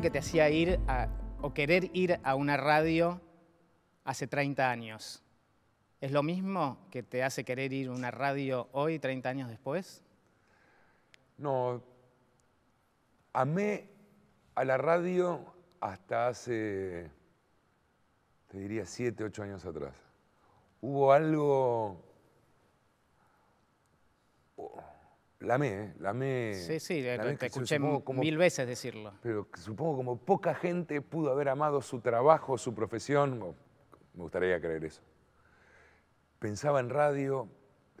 que te hacía ir o querer ir a una radio hace 30 años? ¿Es lo mismo que te hace querer ir a una radio hoy, 30 años después? No, amé a la radio hasta hace, te diría, 7, 8 años atrás. Hubo algo la amé, ¿eh? la Sí, sí, eh, te, escuché como, mil veces decirlo. Pero supongo como poca gente pudo haber amado su trabajo, su profesión, me gustaría creer eso. Pensaba en radio,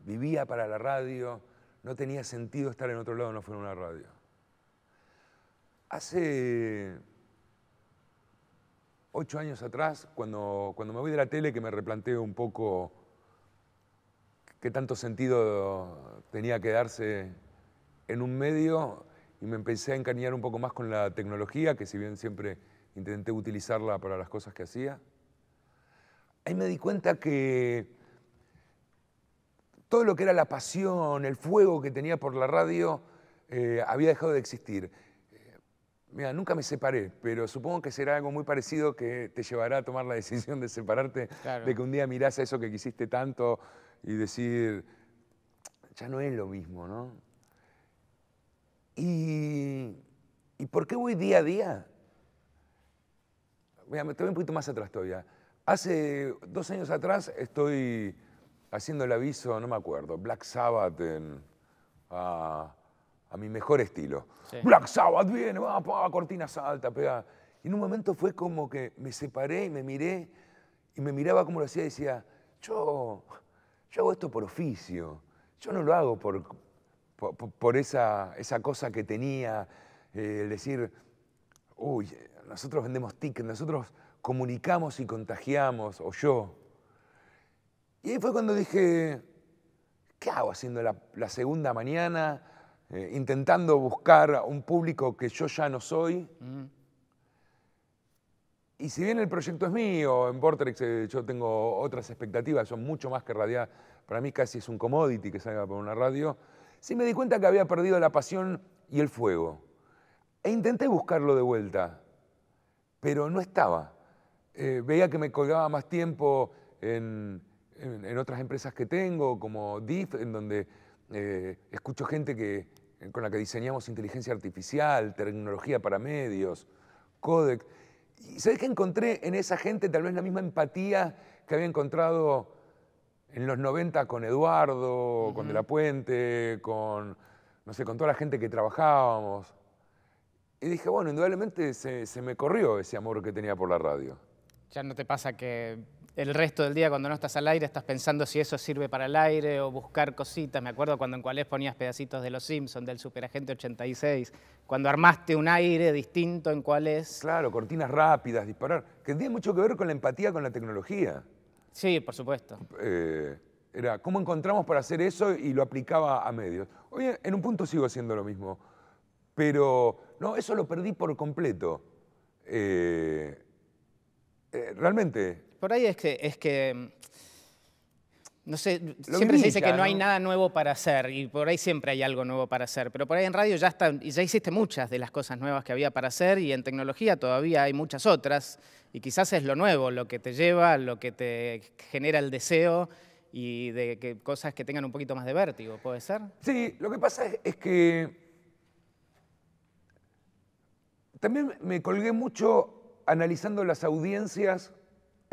vivía para la radio, no tenía sentido estar en otro lado no fuera una radio. Hace ocho años atrás, cuando, cuando me voy de la tele, que me replanteo un poco qué tanto sentido tenía que darse en un medio y me empecé a encariñar un poco más con la tecnología, que si bien siempre intenté utilizarla para las cosas que hacía. Ahí me di cuenta que todo lo que era la pasión, el fuego que tenía por la radio, eh, había dejado de existir. mira, nunca me separé, pero supongo que será algo muy parecido que te llevará a tomar la decisión de separarte, de que un día mirás a eso que quisiste tanto y decir, ya no es lo mismo, ¿no? ¿Y, por qué voy día a día? Voy me meterme un poquito más atrás todavía. Hace dos años atrás estoy haciendo el aviso, no me acuerdo, Black Sabbath a, mi mejor estilo. Black Sabbath viene, va, cortina salta, pega. Y en un momento fue como que me separé y me miré, y me miraba como lo hacía y decía, yo, yo hago esto por oficio. Yo no lo hago por, por, esa, esa, cosa que tenía, eh, el decir, uy, nosotros vendemos tickets, nosotros comunicamos y contagiamos, o yo. Y ahí fue cuando dije, ¿qué hago haciendo la, segunda mañana, eh, intentando buscar un público que yo ya no soy? Y si bien el proyecto es mío, en Vortex eh, yo tengo otras expectativas, son mucho más que radiar para mí casi es un commodity que salga por una radio, sí me di cuenta que había perdido la pasión y el fuego. E intenté buscarlo de vuelta, pero no estaba. Eh, veía que me colgaba más tiempo en, otras empresas que tengo, como DIF, en donde eh, escucho gente que, eh, con la que diseñamos inteligencia artificial, tecnología para medios, codec. Y sabes que encontré en esa gente tal vez la misma empatía que había encontrado en los 90 con Eduardo, con De la Puente, con, no sé, con toda la gente que trabajábamos. Y dije, bueno, indudablemente se, me corrió ese amor que tenía por la radio. Ya no te pasa que el resto del día cuando no estás al aire estás pensando si eso sirve para el aire o buscar cositas. Me acuerdo cuando en cuales ponías pedacitos de Los Simpsons, del Superagente 86, cuando armaste un aire distinto en cuales, Claro, cortinas rápidas, disparar, que tiene mucho que ver con la empatía con la tecnología. Sí, por supuesto. Eh, era cómo encontramos para hacer eso y lo aplicaba a medios. Oye, en un punto sigo haciendo lo mismo, pero no, eso lo perdí por completo. Eh, eh, realmente. Por ahí es que, es que no sé, siempre se dice que ¿no? hay nada nuevo para hacer y por ahí siempre hay algo nuevo para hacer, pero por ahí en radio ya, está, ya hiciste muchas de las cosas nuevas que había para hacer y en tecnología todavía hay muchas otras y quizás es lo nuevo, lo que te lleva, lo que te genera el deseo y de cosas que tengan un poquito más de vértigo, ¿puede ser? Sí, lo que pasa es que también me colgué mucho analizando las audiencias,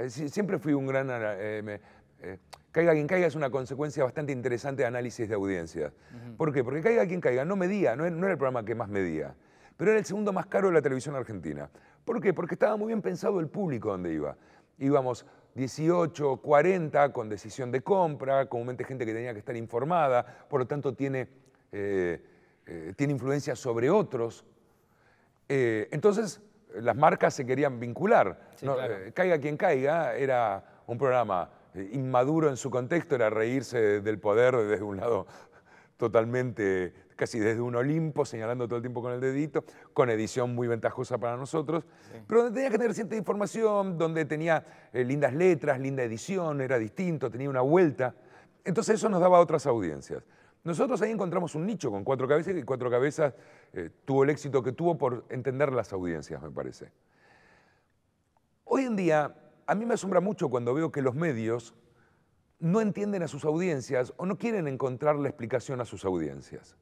siempre fui un gran... Eh, eh, Caiga quien caiga es una consecuencia bastante interesante de análisis de audiencias. ¿Por qué? Porque caiga quien caiga no medía, no, era el programa que más medía, pero era el segundo más caro de la televisión argentina. ¿Por qué? Porque estaba muy bien pensado el público donde iba. Íbamos 18, 40 con decisión de compra, comúnmente gente que tenía que estar informada, por lo tanto tiene, eh, eh, tiene influencia sobre otros. Eh, entonces las marcas se querían vincular. caiga quien caiga era un programa inmaduro en su contexto era reírse del poder desde un lado totalmente, casi desde un Olimpo, señalando todo el tiempo con el dedito, con edición muy ventajosa para nosotros, pero donde tenía que tener cierta información, donde tenía eh, lindas letras, linda edición, era distinto, tenía una vuelta. Entonces eso nos daba otras audiencias. Nosotros ahí encontramos un nicho con cuatro cabezas y cuatro cabezas eh, tuvo el éxito que tuvo por entender las audiencias, me parece. Hoy en día a mí me asombra mucho cuando veo que los medios no entienden a sus audiencias o no quieren encontrar la explicación a sus audiencias.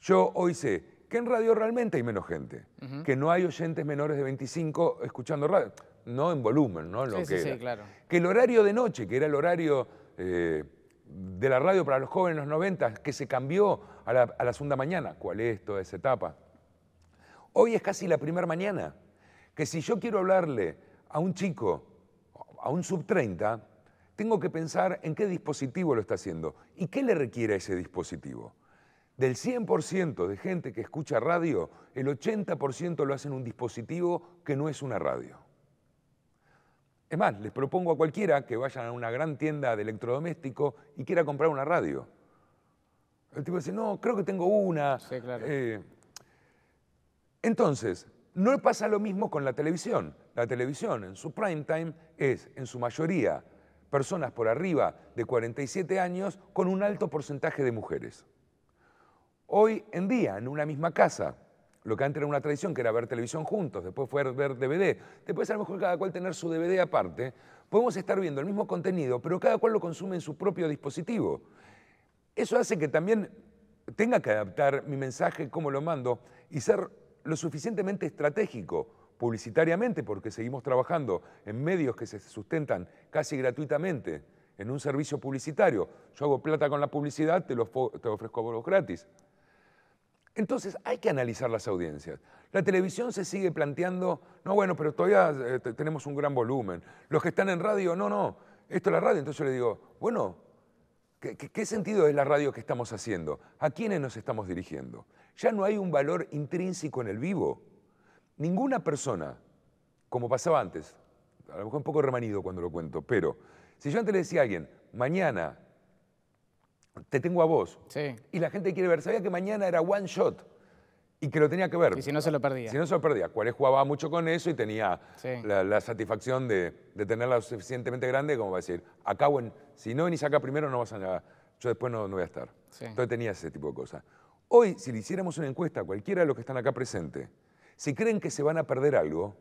Yo hoy sé que en radio realmente hay menos gente, que no hay oyentes menores de 25 escuchando radio, no en volumen, ¿no? Lo sí, que sí, claro. Que el horario de noche, que era el horario eh, de la radio para los jóvenes en los 90, que se cambió a la, a la segunda mañana, ¿cuál es toda esa etapa? Hoy es casi la primera mañana, que si yo quiero hablarle a un chico a un sub-30, tengo que pensar en qué dispositivo lo está haciendo y qué le requiere a ese dispositivo. Del 100% de gente que escucha radio, el 80% lo hace en un dispositivo que no es una radio. Es más, les propongo a cualquiera que vayan a una gran tienda de electrodoméstico y quiera comprar una radio. El tipo dice, no, creo que tengo una. Sí, claro. Eh, entonces, no pasa lo mismo con la televisión. La televisión en su prime time es, en su mayoría, personas por arriba de 47 años con un alto porcentaje de mujeres. Hoy en día, en una misma casa, lo que antes era una tradición, que era ver televisión juntos, después fue ver DVD, después a lo mejor cada cual tener su DVD aparte, podemos estar viendo el mismo contenido, pero cada cual lo consume en su propio dispositivo. Eso hace que también tenga que adaptar mi mensaje, cómo lo mando, y ser lo suficientemente estratégico publicitariamente, porque seguimos trabajando en medios que se sustentan casi gratuitamente en un servicio publicitario. Yo hago plata con la publicidad, te, lo, te ofrezco vos gratis. Entonces hay que analizar las audiencias. La televisión se sigue planteando, no, bueno, pero todavía eh, tenemos un gran volumen. Los que están en radio, no, no, esto es la radio. Entonces yo le digo, bueno, ¿Qué, sentido es la radio que estamos haciendo? ¿A quiénes nos estamos dirigiendo? Ya no hay un valor intrínseco en el vivo. Ninguna persona, como pasaba antes, a lo mejor un poco remanido cuando lo cuento, pero si yo antes le decía a alguien, mañana te tengo a vos, y la gente quiere ver, sabía que mañana era one shot y que lo tenía que ver. Y si no se lo perdía. Si no se lo perdía. Cuál jugaba mucho con eso y tenía la, satisfacción de, tenerla suficientemente grande como a decir, acá, bueno, si no venís acá primero no vas a nada. Yo después no, voy a estar. Entonces tenía ese tipo de cosas. Hoy, si le hiciéramos una encuesta a cualquiera de los que están acá presentes, si creen que se van a perder algo,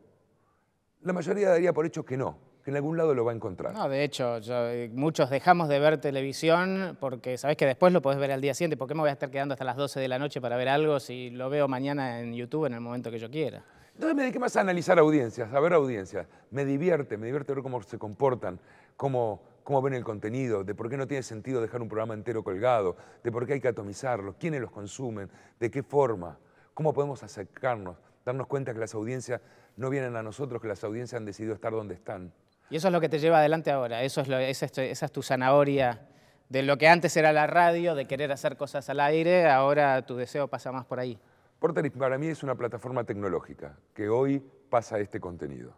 la mayoría daría por hecho que no que en algún lado lo va a encontrar. No, de hecho, eh, muchos dejamos de ver televisión porque sabés que después lo podés ver al día siguiente. ¿Por qué me voy a estar quedando hasta las 12 de la noche para ver algo si lo veo mañana en YouTube en el momento que yo quiera? Entonces me dediqué más a analizar audiencias, a ver audiencias. Me divierte, me divierte ver cómo se comportan, cómo, cómo ven el contenido, de por qué no tiene sentido dejar un programa entero colgado, de por qué hay que atomizarlo, quiénes los consumen, de qué forma, cómo podemos acercarnos, darnos cuenta que las audiencias no vienen a nosotros, que las audiencias han decidido estar donde están. Y eso es lo que te lleva adelante ahora, eso es esa, es, tu zanahoria de lo que antes era la radio, de querer hacer cosas al aire, ahora tu deseo pasa más por ahí. Vorterix para mí es una plataforma tecnológica que hoy pasa este contenido.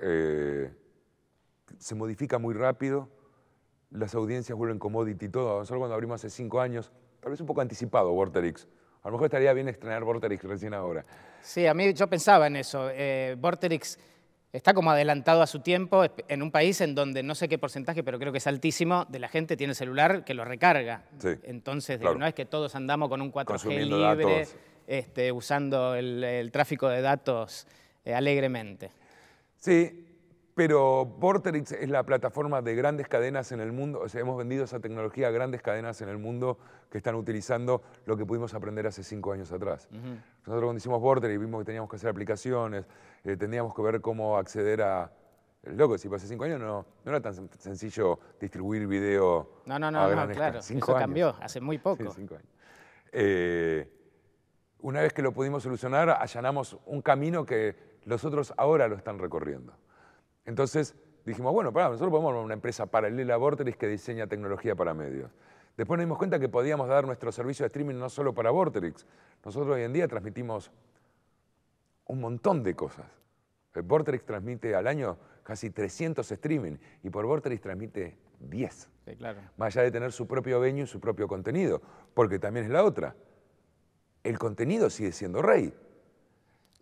Eh, se modifica muy rápido, las audiencias vuelven commodity y todo. Nosotros cuando abrimos hace cinco años, tal vez un poco anticipado Vorterix. A lo mejor estaría bien estrenar Vorterix recién ahora. Sí, a mí yo pensaba en eso. Eh, Vorterix está como adelantado a su tiempo en un país en donde no sé qué porcentaje, pero creo que es altísimo, de la gente tiene celular que lo recarga. Entonces, no es que todos andamos con un 4G libre, este, usando el, tráfico de datos eh, alegremente. Sí, pero Porterix es la plataforma de grandes cadenas en el mundo, o sea, hemos vendido esa tecnología a grandes cadenas en el mundo que están utilizando lo que pudimos aprender hace cinco años atrás. Nosotros cuando hicimos Porterix vimos que teníamos que hacer aplicaciones, eh, teníamos que ver cómo acceder a... Loco, si pasé cinco años no, era tan sencillo distribuir video. No, no, no, claro, cinco eso cambió hace muy poco. Sí, cinco años. Eh, una vez que lo pudimos solucionar, allanamos un camino que los otros ahora lo están recorriendo. Entonces dijimos, bueno, pará, nosotros podemos una empresa paralela a Vorteris que diseña tecnología para medios. Después nos dimos cuenta que podíamos dar nuestro servicio de streaming no solo para Vorterix. Nosotros hoy en día transmitimos un montón de cosas. Eh, Vorterix transmite al año casi 300 streaming y por Vorterix transmite 10. Más allá de tener su propio y su propio contenido, porque también es la otra. El contenido sigue siendo rey.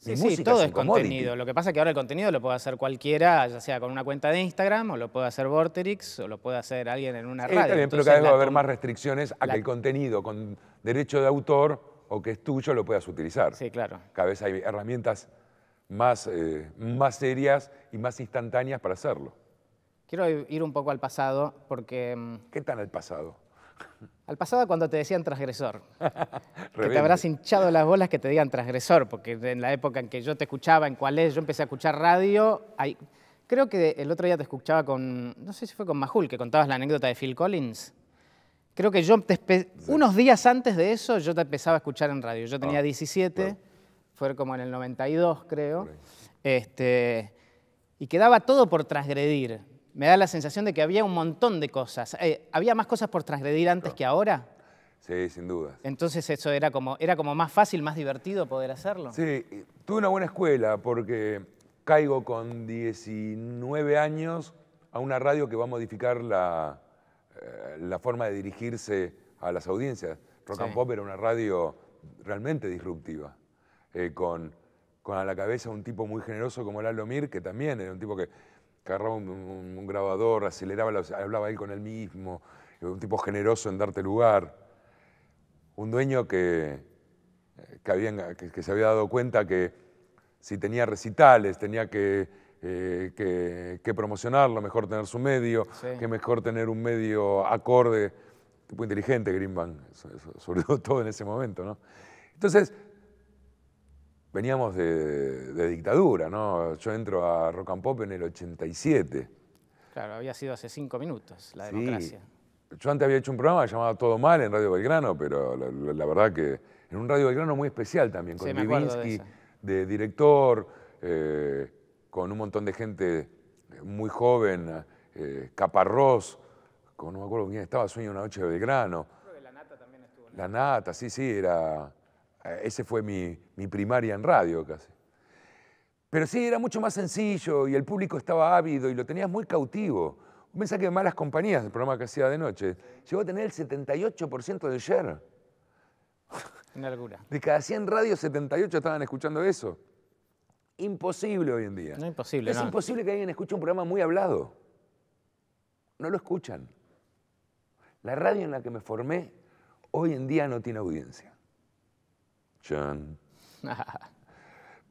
Sí, sí, todo es, contenido. Lo que pasa es que ahora el contenido lo puede hacer cualquiera, ya sea con una cuenta de Instagram, o lo puede hacer Vorterix, o lo puede hacer alguien en una radio. pero cada vez va a haber más restricciones a que el contenido con derecho de autor o que es tuyo lo puedas utilizar. Sí, claro. Cada vez hay herramientas más, eh, más serias y más instantáneas para hacerlo. Quiero ir un poco al pasado porque... Mm, ¿Qué tal el pasado? Al pasado cuando te decían transgresor. que te habrás hinchado las bolas que te digan transgresor, porque en la época en que yo te escuchaba, en cuál es, yo empecé a escuchar radio. creo que el otro día te escuchaba con, no sé si fue con Majul, que contabas la anécdota de Phil Collins. Creo que yo, unos días antes de eso, yo te empezaba a escuchar en radio. Yo tenía 17, ah, fue como en el 92, creo. Este, y quedaba todo por transgredir me da la sensación de que había un montón de cosas. Eh, ¿Había más cosas por transgredir antes que ahora? Sí, sin duda. Entonces eso era como, era como más fácil, más divertido poder hacerlo. Sí, tuve una buena escuela porque caigo con 19 años a una radio que va a modificar la, eh, la forma de dirigirse a las audiencias. Rock and Pop era una radio realmente disruptiva, eh, con, con a la cabeza un tipo muy generoso como Lalo Mir, que también era un tipo que agarraba un, grabador, aceleraba, hablaba él con él mismo, un tipo generoso en darte lugar. Un dueño eh, que, que, se había dado cuenta que si tenía recitales, tenía que, eh, promocionarlo, mejor tener su medio, que mejor tener un medio acorde, tipo inteligente Greenbank, sobre todo en ese momento, ¿no? Entonces, veníamos de, dictadura, ¿no? Yo entro a Rock and Pop en el 87. Claro, había sido hace cinco minutos la democracia. Yo antes había hecho un programa llamado Todo Mal en Radio Belgrano, pero la, verdad que en un Radio Belgrano muy especial también, con de, director, eh, con un montón de gente eh, muy joven, eh, Caparrós, con, no me acuerdo bien, estaba, Sueño una noche de Belgrano. la Nata también estuvo. La Nata, sí, sí, era eh, ese fue mi, primaria en radio casi. Pero sí, era mucho más sencillo y el público estaba ávido y lo tenías muy cautivo. Un mensaje de malas compañías, el programa que hacía de noche. Llegó a tener el 78% de share. En locura. De cada 100 radios, 78 estaban escuchando eso. Imposible hoy en día. No imposible. Es imposible que alguien escuche un programa muy hablado. No lo escuchan. La radio en la que me formé hoy en día no tiene audiencia.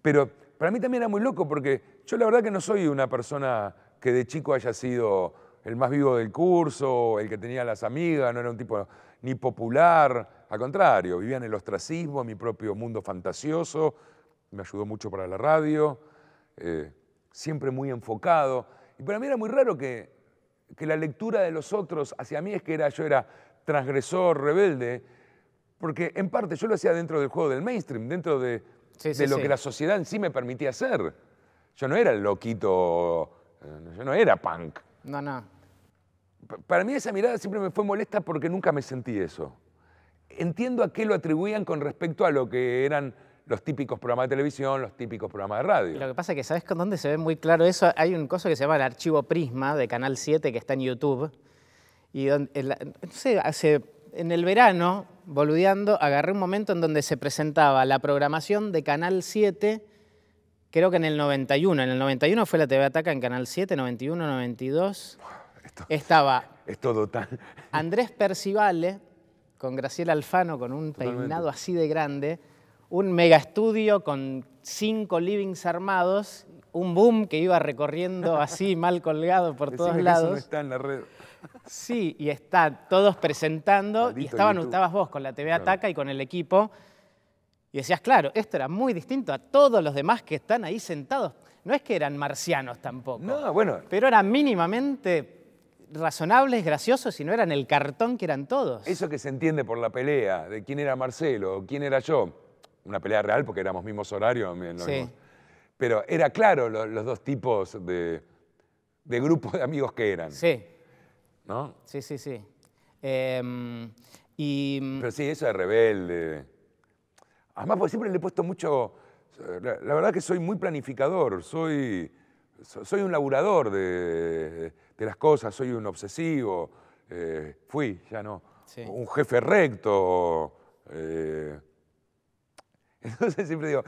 Pero para mí también era muy loco porque yo la verdad que no soy una persona que de chico haya sido el más vivo del curso, el que tenía las amigas, no era un tipo ni popular, al contrario, vivía en el ostracismo, en mi propio mundo fantasioso, me ayudó mucho para la radio, eh, siempre muy enfocado. Y para mí era muy raro que, la lectura de los otros hacia mí es que era, yo era transgresor, rebelde, porque en parte yo lo hacía dentro del juego del mainstream, dentro de, lo que la sociedad en sí me permitía hacer. Yo no era el loquito, eh, yo no era punk. No, no. Para mí esa mirada siempre me fue molesta porque nunca me sentí eso. Entiendo a qué lo atribuían con respecto a lo que eran los típicos programas de televisión, los típicos programas de radio. Lo que pasa es que, ¿sabes con dónde se ve muy claro eso? Hay un coso que se llama el archivo Prisma de Canal 7 que está en YouTube. Y donde, no sé, hace en el verano, boludeando, agarré un momento en donde se presentaba la programación de Canal 7, creo que en el 91. En el 91 fue la TV Ataca en Canal 7, 91, 92. Estaba tan... Andrés Percivale con Graciela Alfano, con un peinado así de grande, un mega estudio con cinco livings armados un boom que iba recorriendo así, mal colgado por todos lados. está en la red. Sí, y está todos presentando, y estaban, estabas vos con la TV Ataca y con el equipo, y decías, claro, esto era muy distinto a todos los demás que están ahí sentados. No es que eran marcianos tampoco. No, bueno. Pero eran mínimamente razonables, graciosos, y no eran el cartón que eran todos. Eso que se entiende por la pelea, de quién era Marcelo, quién era yo. Una pelea real porque éramos mismos horarios. Sí. Pero era claro los dos tipos de, de grupos de amigos que eran. Sí. ¿No? Sí, sí, sí. Em, y... Mm, pero sí, eso de rebelde. Además, porque siempre le he puesto mucho... La, verdad que soy muy planificador, soy, soy un laburador de, las cosas, soy un obsesivo, eh, fui, ya no, un jefe recto. Eh, Entonces siempre digo,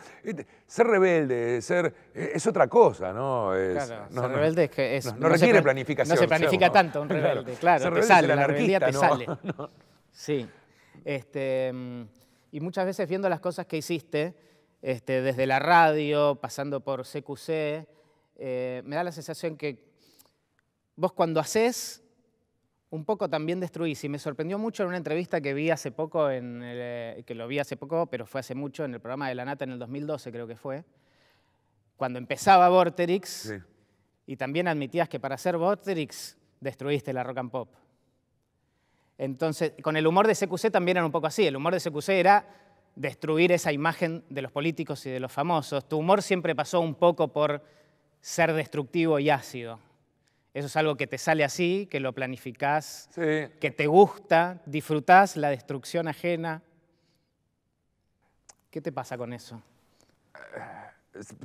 ser rebelde, ser eh, es otra cosa, ¿no? claro, no, ser rebelde es que no, requiere planificación. No se planifica tanto un rebelde, claro. te sale, la rebeldía te sale. Sí. Este, y muchas veces viendo las cosas que hiciste, este, desde la radio, pasando por CQC, eh, me da la sensación que vos cuando haces un poco también destruís. Y me sorprendió mucho en una entrevista que vi hace poco, en eh, que lo vi hace poco, pero fue hace mucho, en el programa de La Nata en el 2012 creo que fue, cuando empezaba Vorterix, y también admitías que para ser Vorterix destruiste la rock and pop. Entonces, con el humor de CQC también era un poco así. El humor de CQC era destruir esa imagen de los políticos y de los famosos. Tu humor siempre pasó un poco por ser destructivo y ácido. Eso es algo que te sale así, que lo planificás, que te gusta, disfrutás la destrucción ajena. ¿Qué te pasa con eso?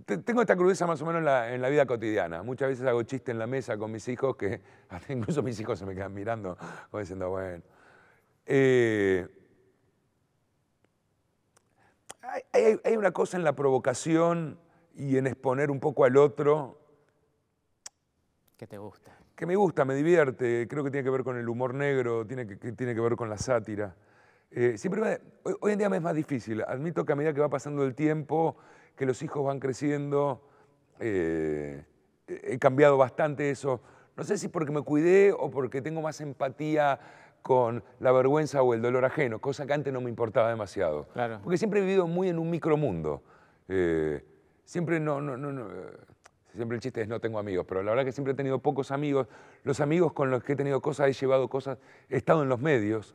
Eh, tengo esta crudeza más o menos en la, vida cotidiana. Muchas veces hago chiste en la mesa con mis hijos que incluso mis hijos se me quedan mirando, como diciendo, bueno. Eh, hay una cosa en la provocación y en exponer un poco al otro que te gusta? Que me gusta, me divierte, creo que tiene que ver con el humor negro, tiene que, tiene que ver con la sátira. Eh, siempre hoy, en día me es más difícil, admito que a medida que va pasando el tiempo, que los hijos van creciendo, eh, he cambiado bastante eso. No sé si porque me cuidé o porque tengo más empatía con la vergüenza o el dolor ajeno, cosa que antes no me importaba demasiado. Porque siempre he vivido muy en un micromundo. Eh, siempre no, no, no, no siempre el chiste es no tengo amigos, pero la verdad que siempre he tenido pocos amigos. Los amigos con los que he tenido cosas, he llevado cosas, he estado en los medios.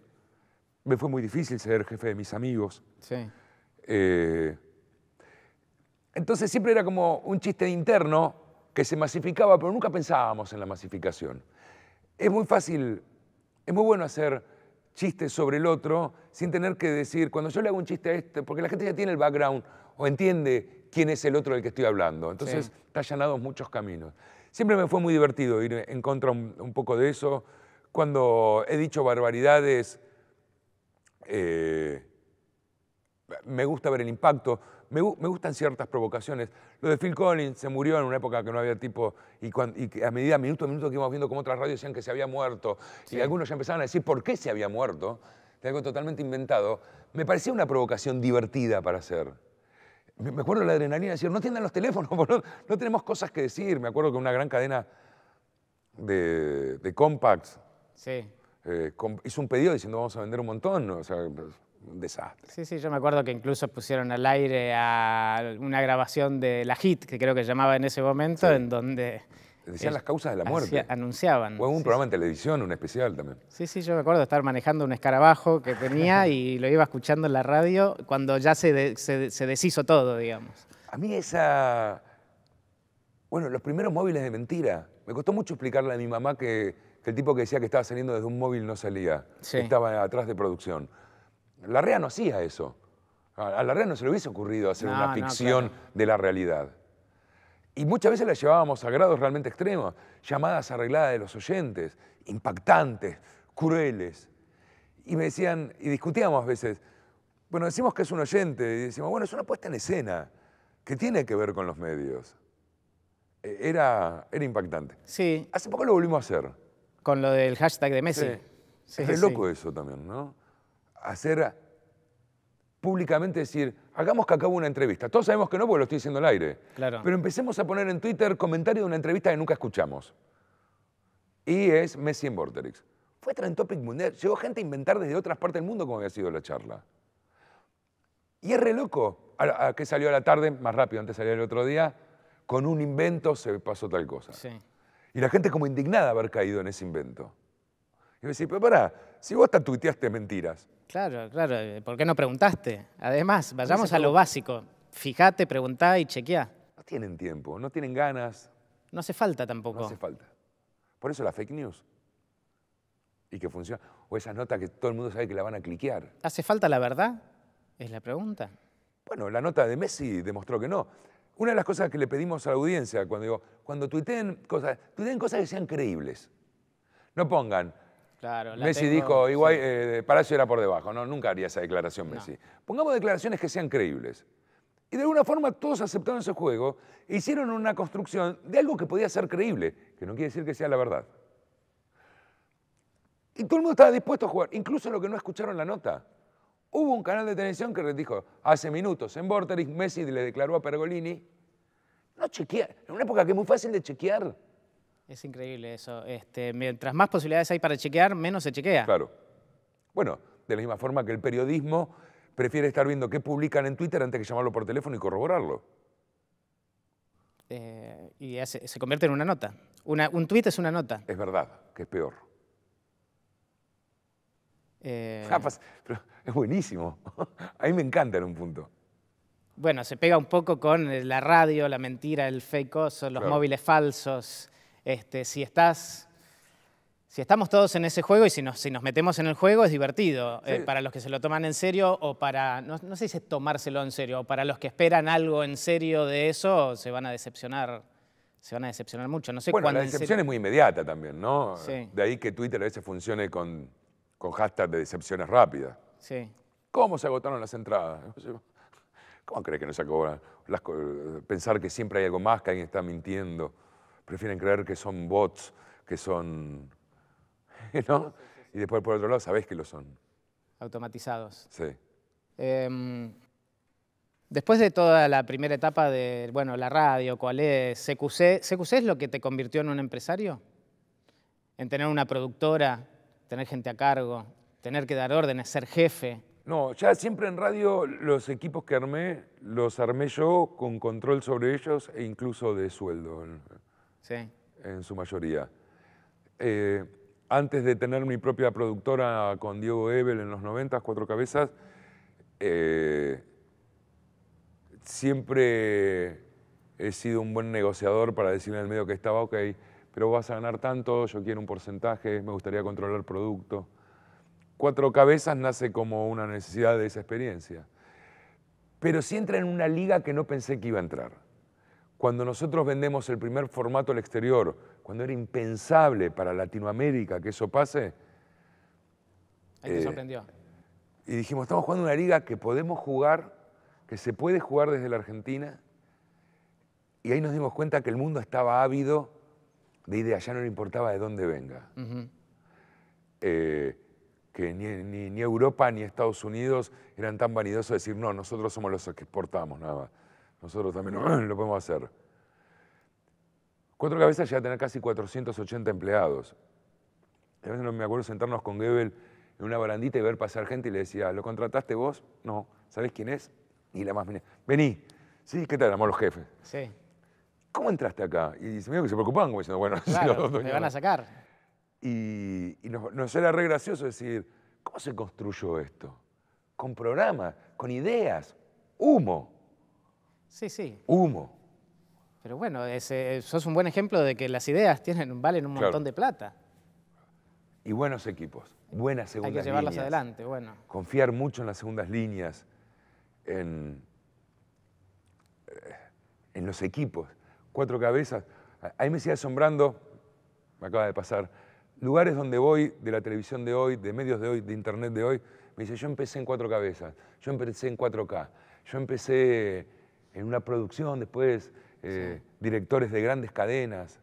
Me fue muy difícil ser jefe de mis amigos. Eh, entonces siempre era como un chiste interno que se masificaba, pero nunca pensábamos en la masificación. Es muy fácil, es muy bueno hacer chistes sobre el otro sin tener que decir, cuando yo le hago un chiste a este, porque la gente ya tiene el background o entiende quién es el otro del que estoy hablando. Entonces, sí. está muchos caminos. Siempre me fue muy divertido ir en contra un, poco de eso. Cuando he dicho barbaridades, eh, me gusta ver el impacto. Me, gustan ciertas provocaciones. Lo de Phil Collins se murió en una época que no había tipo, y, a medida, minuto a minuto, que íbamos viendo cómo otras radios decían que se había muerto, y algunos ya empezaban a decir por qué se había muerto, de algo totalmente inventado, me parecía una provocación divertida para hacer me acuerdo la adrenalina, decir, no tiendan los teléfonos, no, tenemos cosas que decir. Me acuerdo que una gran cadena de, de compacts eh, hizo un pedido diciendo vamos a vender un montón, o sea, un desastre. Sí, sí, yo me acuerdo que incluso pusieron al aire a una grabación de La Hit, que creo que llamaba en ese momento, en donde decían las causas de la muerte. Hacia, anunciaban. Fue un programa en televisión, un especial también. Sí, sí, yo me acuerdo de estar manejando un escarabajo que tenía y lo iba escuchando en la radio cuando ya se, se, deshizo todo, digamos. A mí esa... Bueno, los primeros móviles de mentira. Me costó mucho explicarle a mi mamá que, el tipo que decía que estaba saliendo desde un móvil no salía. Estaba atrás de producción. La REA no hacía eso. A la REA no se le hubiese ocurrido hacer una ficción de la realidad. Y muchas veces las llevábamos a grados realmente extremos, llamadas arregladas de los oyentes, impactantes, crueles. Y me decían, y discutíamos a veces, bueno, decimos que es un oyente, y decimos, bueno, es una puesta en escena, que tiene que ver con los medios. E, era, era impactante. Sí. Hace poco lo volvimos a hacer. Con lo del hashtag de Messi. es loco eso también, ¿no? Hacer públicamente decir, hagamos que acabe una entrevista. Todos sabemos que no porque lo estoy diciendo al aire. Claro. Pero empecemos a poner en Twitter comentarios de una entrevista que nunca escuchamos. Y es Messi en Vorterix. Fue trend topic mundial. Llegó gente a inventar desde otras partes del mundo cómo había sido la charla. Y es re loco. A, que salió a la tarde, más rápido, antes salió el otro día, con un invento se pasó tal cosa. Y la gente como indignada de haber caído en ese invento. Y me decía, pero pará, si vos hasta tuiteaste mentiras, Claro, claro. Eh, ¿Por qué no preguntaste? Además, vayamos a lo básico. Fijate, preguntá y chequeá. No tienen tiempo, no tienen ganas. No hace falta tampoco. No hace falta. Por eso la fake news. Y que funciona. O esas notas que todo el mundo sabe que la van a cliquear. ¿Hace falta la verdad? Es la pregunta. Bueno, la nota de Messi demostró que no. Una de las cosas que le pedimos a la audiencia, cuando digo, cuando tuiteen cosas, tuiteen cosas que sean creíbles. No pongan, Messi dijo, igual, eh, Palacio era por debajo, ¿no? Nunca haría esa declaración Messi. Pongamos declaraciones que sean creíbles. Y de alguna forma todos aceptaron ese juego e hicieron una construcción de algo que podía ser creíble, que no quiere decir que sea la verdad. Y todo el mundo estaba dispuesto a jugar, incluso los que no escucharon la nota. Hubo un canal de televisión que les dijo, hace minutos, en Vorterix, Messi le declaró a Pergolini, no chequear, en una época que es muy fácil de chequear. Es increíble eso. Este, mientras más posibilidades hay para chequear, menos se chequea. Claro. Bueno, de la misma forma que el periodismo prefiere estar viendo qué publican en Twitter antes que llamarlo por teléfono y corroborarlo. Eh, y se convierte en una nota. un tuit es una nota. Es verdad, que es peor. Eh, ah, es buenísimo. A mí me encanta en un punto. Bueno, se pega un poco con la radio, la mentira, el fake los móviles falsos. Este, si estamos todos en ese juego y si nos, metemos en el juego es divertido eh, para los que se lo toman en serio o para, no, sé si es tomárselo en serio, o para los que esperan algo en serio de eso, se van a decepcionar, se van a decepcionar mucho. No bueno, la decepción es muy inmediata también, ¿no? De ahí que Twitter a veces funcione con, con hashtag de decepciones rápidas. ¿Cómo se agotaron las entradas? ¿Cómo crees que no se acabó? pensar que siempre hay algo más, que alguien está mintiendo prefieren creer que son bots, que son... ¿no? Y después por otro lado sabés que lo son. Automatizados. Sí. Em, después de toda la primera etapa de, bueno, la radio, cuál es, CQC, ¿CQC es lo que te convirtió en un empresario? En tener una productora, tener gente a cargo, tener que dar órdenes, ser jefe. No, ya siempre en radio los equipos que armé los armé yo con control sobre ellos e incluso de sueldo. En su mayoría. Eh, antes de tener mi propia productora con Diego Ebel en los 90, Cuatro Cabezas, eh, siempre he sido un buen negociador para decirle al medio que estaba, ok, pero vas a ganar tanto, yo quiero un porcentaje, me gustaría controlar producto. Cuatro Cabezas nace como una necesidad de esa experiencia. Pero sí entra en una liga que no pensé que iba a entrar. Cuando nosotros vendemos el primer formato al exterior, cuando era impensable para Latinoamérica que eso pase. Ahí te eh, sorprendió. Y dijimos, estamos jugando una liga que podemos jugar, que se puede jugar desde la Argentina. Y ahí nos dimos cuenta que el mundo estaba ávido de ideas, ya no le importaba de dónde venga. Eh, que ni, Europa ni Estados Unidos eran tan vanidosos de decir, no, nosotros somos los que exportamos nada nosotros también lo podemos hacer. Cuatro Cabezas llega a tener casi 480 empleados. A veces me acuerdo sentarnos con Goebel en una barandita y ver pasar gente y le decía, ¿lo contrataste vos? No, ¿sabés quién es? Y la más venía, vení. Sí, ¿qué tal? Amor los jefes. Sí. ¿Cómo entraste acá? Y se me que se preocupaban, como diciendo, bueno, me van a sacar. Y, nos, nos, era re gracioso decir, ¿cómo se construyó esto? Con programas, con ideas, humo. Sí, sí. Humo. Pero bueno, sos un buen ejemplo de que las ideas tienen, valen un montón de plata. Y buenos equipos, buenas segundas líneas. Hay que llevarlas adelante, bueno. Confiar mucho en las segundas líneas, en, eh, en los equipos. Cuatro cabezas. Ahí me sigue asombrando, me acaba de pasar, lugares donde voy, de la televisión de hoy, de medios de hoy, de internet de hoy, me dice, yo empecé en cuatro cabezas, yo empecé en 4K, yo empecé en una producción, después eh, directores de grandes cadenas.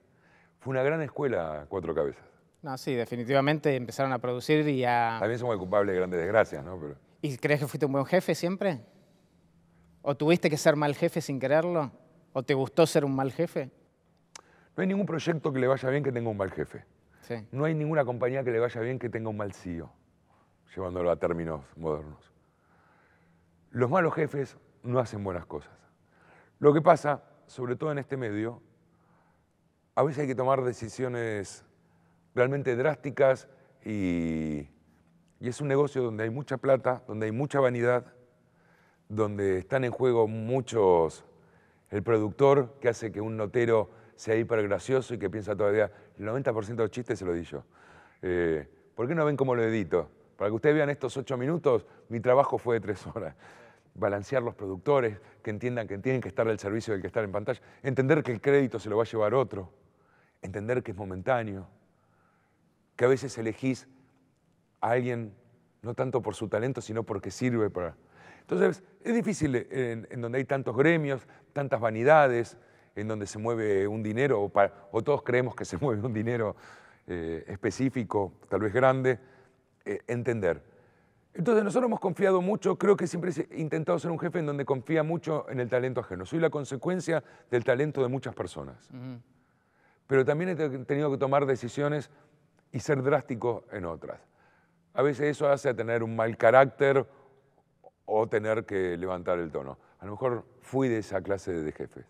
Fue una gran escuela Cuatro Cabezas. No, sí, definitivamente empezaron a producir y a... También somos culpables de grandes desgracias, ¿no? ¿Y crees que fuiste un buen jefe siempre? ¿O tuviste que ser mal jefe sin quererlo? ¿O te gustó ser un mal jefe? No hay ningún proyecto que le vaya bien que tenga un mal jefe. No hay ninguna compañía que le vaya bien que tenga un mal CEO, llevándolo a términos modernos. Los malos jefes no hacen buenas cosas. Lo que pasa, sobre todo en este medio, a veces hay que tomar decisiones realmente drásticas y, es un negocio donde hay mucha plata, donde hay mucha vanidad, donde están en juego muchos, el productor que hace que un notero sea hipergracioso y que piensa todavía, el 90% de los chistes se lo di yo. Eh, ¿Por qué no ven cómo lo edito? Para que ustedes vean estos ocho minutos, mi trabajo fue de tres horas balancear los productores, que entiendan que tienen que estar al servicio del que está en pantalla, entender que el crédito se lo va a llevar otro, entender que es momentáneo, que a veces elegís a alguien no tanto por su talento, sino porque sirve para... Entonces, es difícil en, donde hay tantos gremios, tantas vanidades, en donde se mueve un dinero, o, todos creemos que se mueve un dinero eh, específico, tal vez grande, eh, entender entonces nosotros hemos confiado mucho, creo que siempre he intentado ser un jefe en donde confía mucho en el talento ajeno. Soy la consecuencia del talento de muchas personas. Pero también he tenido que tomar decisiones y ser drástico en otras. A veces eso hace a tener un mal carácter o tener que levantar el tono. A lo mejor fui de esa clase de jefe.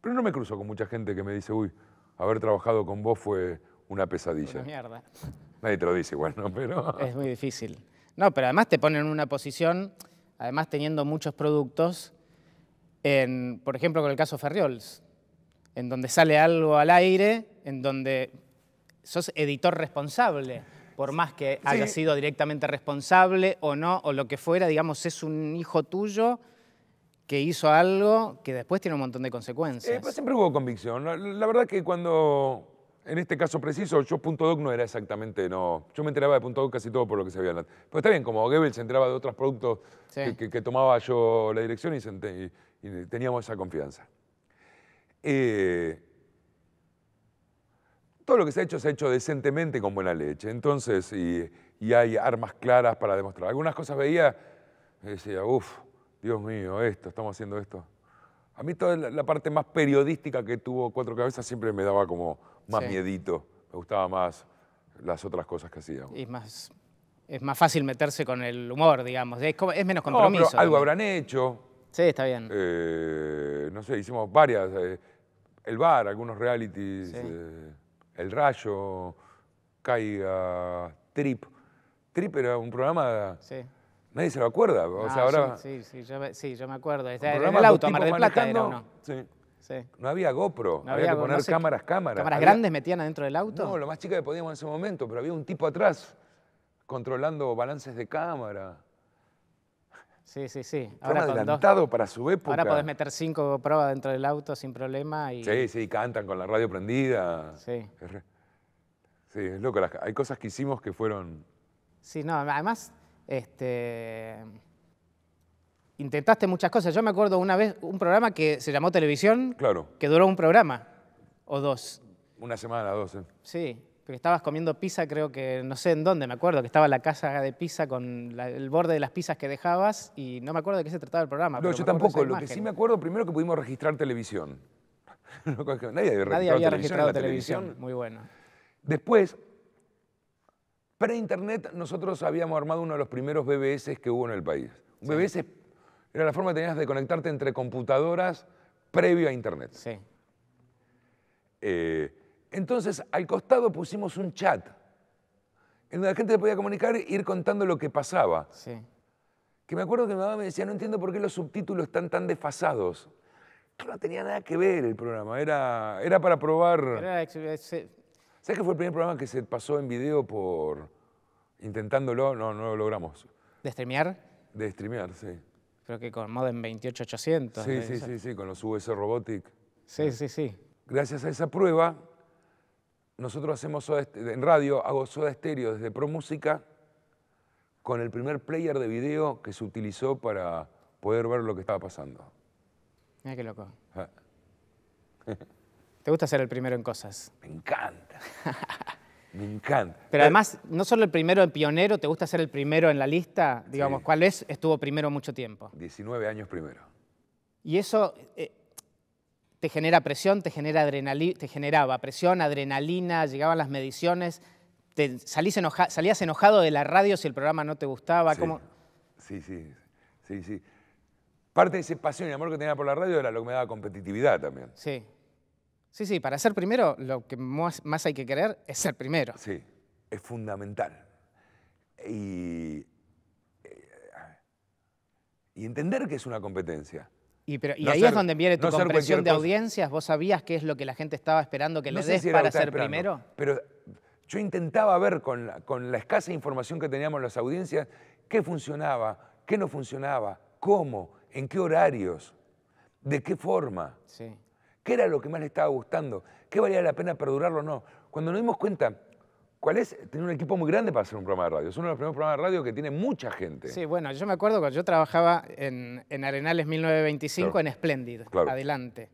Pero no me cruzo con mucha gente que me dice, uy, haber trabajado con vos fue una pesadilla. Una mierda. Nadie te lo dice bueno, Pero... Es muy difícil. No, pero además te ponen en una posición, además teniendo muchos productos, por ejemplo, con el caso Ferriols, en donde sale algo al aire, en donde sos editor responsable, por más que haya sido directamente responsable o no, o lo que fuera, digamos, es un hijo tuyo que hizo algo que después tiene un montón de consecuencias. Eh, siempre hubo convicción. La, la verdad que cuando en este caso preciso, yo .doc no era exactamente, no. Yo me enteraba de .doc casi todo por lo que se sabía. Pero está bien, como Goebbels se enteraba de otros productos que, tomaba yo la dirección y, teníamos esa confianza. Eh, todo lo que se ha hecho se ha hecho decentemente con buena leche. Entonces, y, y hay armas claras para demostrar. Algunas cosas veía y decía, uff, Dios mío, esto, estamos haciendo esto. A mí toda la parte más periodística que tuvo Cuatro Cabezas siempre me daba como más miedito. Me gustaba más las otras cosas que hacíamos. Y más, es más fácil meterse con el humor, digamos. Es, menos compromiso. algo habrán hecho. Sí, está bien. Eh, no sé, hicimos varias. Eh, el bar, algunos realities. Eh, el rayo, caiga, trip. Trip era un programa... Sí Nadie se lo acuerda. O sea, ah, ahora... Sí, sí, yo me, acuerdo. el auto, Mar del Plata era, uno. no? había GoPro, había, que poner cámaras, cámaras. ¿Cámaras grandes metían adentro del auto? No, lo más chica que podíamos en ese momento, pero había un tipo atrás controlando balances de cámara. Sí, sí, sí. Ahora con adelantado para su época. Ahora podés meter cinco GoPro dentro del auto sin problema. Y... Sí, sí, cantan con la radio prendida. Sí. Sí, es loco. Hay cosas que hicimos que fueron... Sí, no, además este, intentaste muchas cosas. Yo me acuerdo una vez un programa que se llamó Televisión, que duró un programa o dos. Una semana, dos. Eh. Sí, porque estabas comiendo pizza, creo que no sé en dónde, me acuerdo, que estaba la casa de pizza con el borde de las pizzas que dejabas y no me acuerdo de qué se trataba el programa. No, yo tampoco. Lo que sí me acuerdo primero que pudimos registrar televisión. Nadie había registrado, Nadie había registrado televisión. Muy bueno. Después, Pre-internet nosotros habíamos armado uno de los primeros BBS que hubo en el país. Un BBS era la forma que tenías de conectarte entre computadoras previo a internet. Sí. Eh, entonces, al costado pusimos un chat en donde la gente podía comunicar e ir contando lo que pasaba. Sí. Que me acuerdo que mi mamá me decía, no entiendo por qué los subtítulos están tan desfasados. no tenía nada que ver el programa, era, era para probar... Era, ¿Sabes que fue el primer programa que se pasó en video por intentándolo? No, no lo logramos. ¿De streamear? De streamear, sí. Creo que con modem 28800. Sí, sí, sí, sí, con los US Robotic. Sí, sí, sí. Gracias a esa prueba, nosotros hacemos en radio, hago Soda Estéreo desde Pro Música con el primer player de video que se utilizó para poder ver lo que estaba pasando. Mira qué loco. ¿Te gusta ser el primero en cosas? Me encanta. Me encanta. Pero además, no solo el primero en pionero, ¿te gusta ser el primero en la lista? Digamos, ¿cuál es? Estuvo primero mucho tiempo. 19 años primero. Y eso eh, te genera presión, te, genera adrenalina, te generaba presión, adrenalina, llegaban las mediciones, salías enojado de la radio si el programa no te gustaba. Sí. sí, sí, sí, Parte de ese pasión y amor que tenía por la radio era lo que me daba competitividad también. Sí. Sí, sí, para ser primero lo que más, hay que querer es ser primero. Sí, es fundamental. Y, eh, entender que es una competencia. Y, ahí es donde viene tu comprensión de audiencias. ¿Vos sabías qué es lo que la gente estaba esperando que le des para ser primero? Pero yo intentaba ver con la, escasa información que teníamos las audiencias qué funcionaba, qué no funcionaba, cómo, en qué horarios, de qué forma. Sí. ¿Qué era lo que más le estaba gustando? ¿Qué valía la pena perdurarlo o no? Cuando nos dimos cuenta, ¿cuál es? Tener un equipo muy grande para hacer un programa de radio. Es uno de los primeros programas de radio que tiene mucha gente. Sí, bueno, yo me acuerdo cuando yo trabajaba en, Arenales 1925 en Splendid, adelante.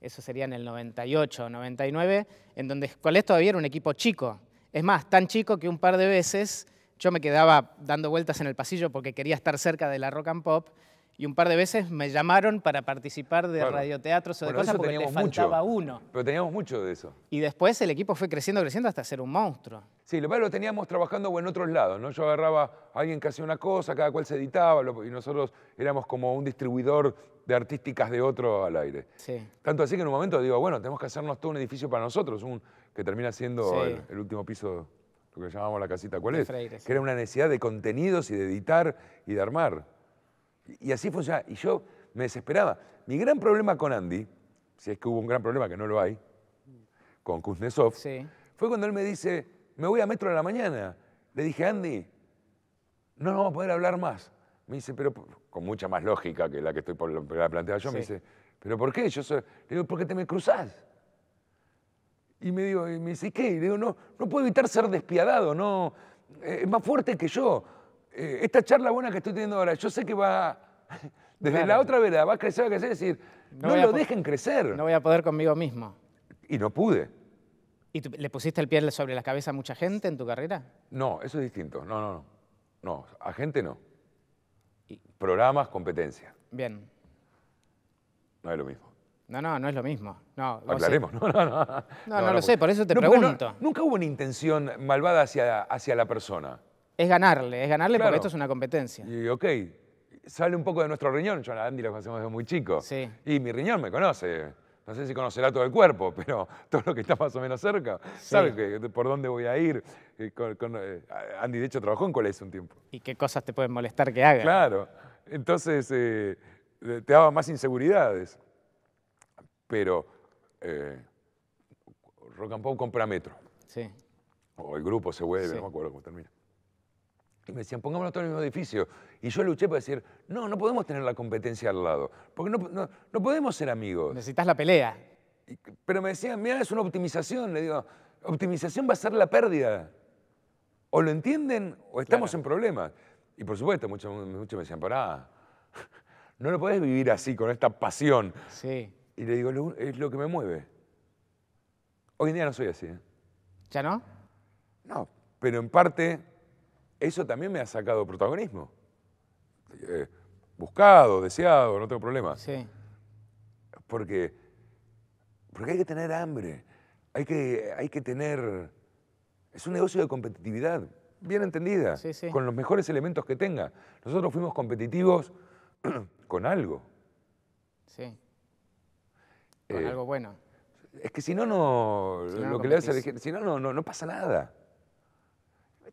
Eso sería en el 98, 99, en donde es? todavía era un equipo chico. Es más, tan chico que un par de veces yo me quedaba dando vueltas en el pasillo porque quería estar cerca de la rock and pop y un par de veces me llamaron para participar de radioteatros o de cosas porque les faltaba uno. Pero teníamos mucho de eso. Y después el equipo fue creciendo, creciendo hasta ser un monstruo. Sí, lo, lo teníamos trabajando en otros lados, ¿no? Yo agarraba a alguien que hacía una cosa, cada cual se editaba, y nosotros éramos como un distribuidor de artísticas de otro al aire. Sí. Tanto así que en un momento digo, bueno, tenemos que hacernos todo un edificio para nosotros, un, que termina siendo el, último piso lo que llamamos la casita, ¿cuál es? Que era una necesidad de contenidos y de editar y de armar. Y así funcionaba. Y yo me desesperaba. Mi gran problema con Andy, si es que hubo un gran problema, que no lo hay, con Kuznetsov, fue cuando él me dice, me voy a metro de la mañana. Le dije, Andy, no vamos a poder hablar más. Me dice, pero con mucha más lógica que la que estoy por la yo, me dice, ¿pero por qué? Yo soy... Le digo, porque te me cruzás. Y me, digo, y me dice, ¿qué? le digo, no, no puedo evitar ser despiadado, no, eh, es más fuerte que yo. Eh, esta charla buena que estoy teniendo ahora, yo sé que va, desde la otra vereda, va a crecer, va a crecer, es decir, no, lo dejen crecer. No voy a poder conmigo mismo. Y no pude. ¿Y le pusiste el pie sobre la cabeza a mucha gente en tu carrera? No, eso es distinto. No, no, no. No, a gente no. Programas, competencia. Bien. No es lo mismo. No, no, no es lo mismo. No, no, no, no. No, no, lo sé, por eso te pregunto. Nunca hubo una intención malvada hacia, hacia la persona es ganarle, es ganarle pero esto es una competencia. Y ok, sale un poco de nuestro riñón, yo a Andy lo conocemos desde muy chico. Y mi riñón me conoce. No sé si conocerá todo el cuerpo, pero todo lo que está más o menos cerca, sabe por dónde voy a ir. Eh, Andy, de hecho, trabajó en Coles un tiempo. ¿Y qué cosas te pueden molestar que haga? Claro. Entonces, eh, te daba más inseguridades. Pero eh, Rock and Pop compra Metro. Sí. O el grupo se vuelve, no me acuerdo cómo termina. Y me decían, pongámonos todos en el mismo edificio. Y yo luché para decir, no, no podemos tener la competencia al lado, porque no, podemos ser amigos. Necesitas la pelea. pero me decían, mira, es una optimización. Le digo, optimización va a ser la pérdida. O lo entienden o estamos en problemas. Y por supuesto, muchos, me decían, pará, no lo podés vivir así, con esta pasión. Sí. Y le digo, es lo que me mueve. Hoy en día no soy así. ¿eh? ¿Ya no? No, pero en parte eso también me ha sacado protagonismo. Eh, buscado, deseado, no tengo problema. Sí. Porque, porque hay que tener hambre, hay que, hay que tener... Es un negocio de competitividad, bien entendida, con los mejores elementos que tenga. Nosotros fuimos competitivos con algo. Sí. Con eh, algo bueno. Es que si no, no, lo que le si no, no, no pasa nada.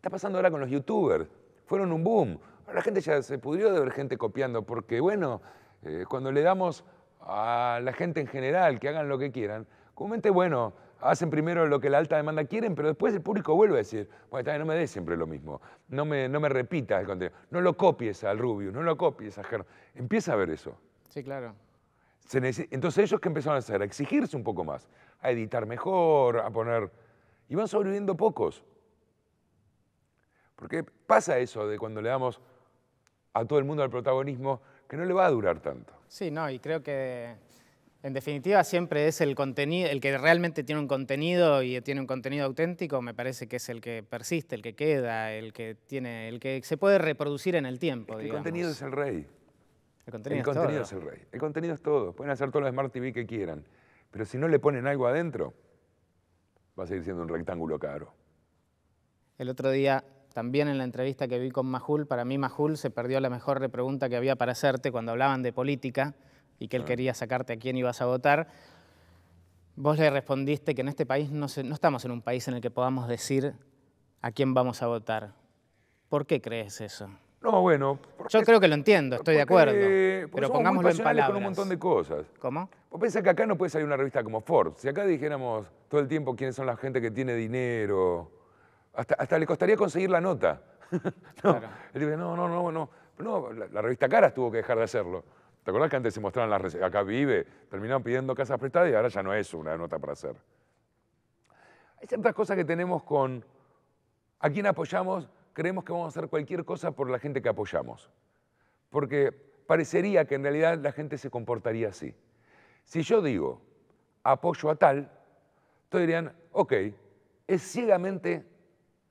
Está pasando ahora con los youtubers. Fueron un boom. la gente ya se pudrió de ver gente copiando, porque bueno, eh, cuando le damos a la gente en general que hagan lo que quieran, comúnmente, bueno, hacen primero lo que la alta demanda quieren, pero después el público vuelve a decir, bueno, no me des siempre lo mismo, no me, no me repitas el contenido, no lo copies al Rubius, no lo copies a Germán. Empieza a ver eso. Sí, claro. Entonces ellos que empezaron a hacer, a exigirse un poco más, a editar mejor, a poner... Y van sobreviviendo pocos. Porque pasa eso de cuando le damos a todo el mundo al protagonismo que no le va a durar tanto. Sí, no, y creo que en definitiva siempre es el contenido, el que realmente tiene un contenido y tiene un contenido auténtico, me parece que es el que persiste, el que queda, el que tiene, el que se puede reproducir en el tiempo. el contenido es el rey. El contenido, es, todo. el rey. El contenido es todo. Pueden hacer todo lo Smart TV que quieran. Pero si no le ponen algo adentro, va a seguir siendo un rectángulo caro. El otro día también en la entrevista que vi con Majul, para mí Majul se perdió la mejor pregunta que había para hacerte cuando hablaban de política y que él ah. quería sacarte a quién ibas a votar. Vos le respondiste que en este país no, estamos en un país en el que podamos decir a quién vamos a votar. ¿Por qué crees eso? No, bueno. Yo creo que lo entiendo, estoy de acuerdo. pero pongámoslo en palabras. un montón de cosas. ¿Cómo? Vos pensás que acá no puede salir una revista como Forbes. Si acá dijéramos todo el tiempo quiénes son la gente que tiene dinero hasta, le costaría conseguir la nota. él dice, no, no, no, no. la, revista Caras tuvo que dejar de hacerlo. ¿Te acordás que antes se mostraban las acá vive, terminaban pidiendo casas prestadas y ahora ya no es una nota para hacer? Hay ciertas cosas que tenemos con a quien apoyamos, creemos que vamos a hacer cualquier cosa por la gente que apoyamos. Porque parecería que en realidad la gente se comportaría así. Si yo digo apoyo a tal, todos dirían, ok, es ciegamente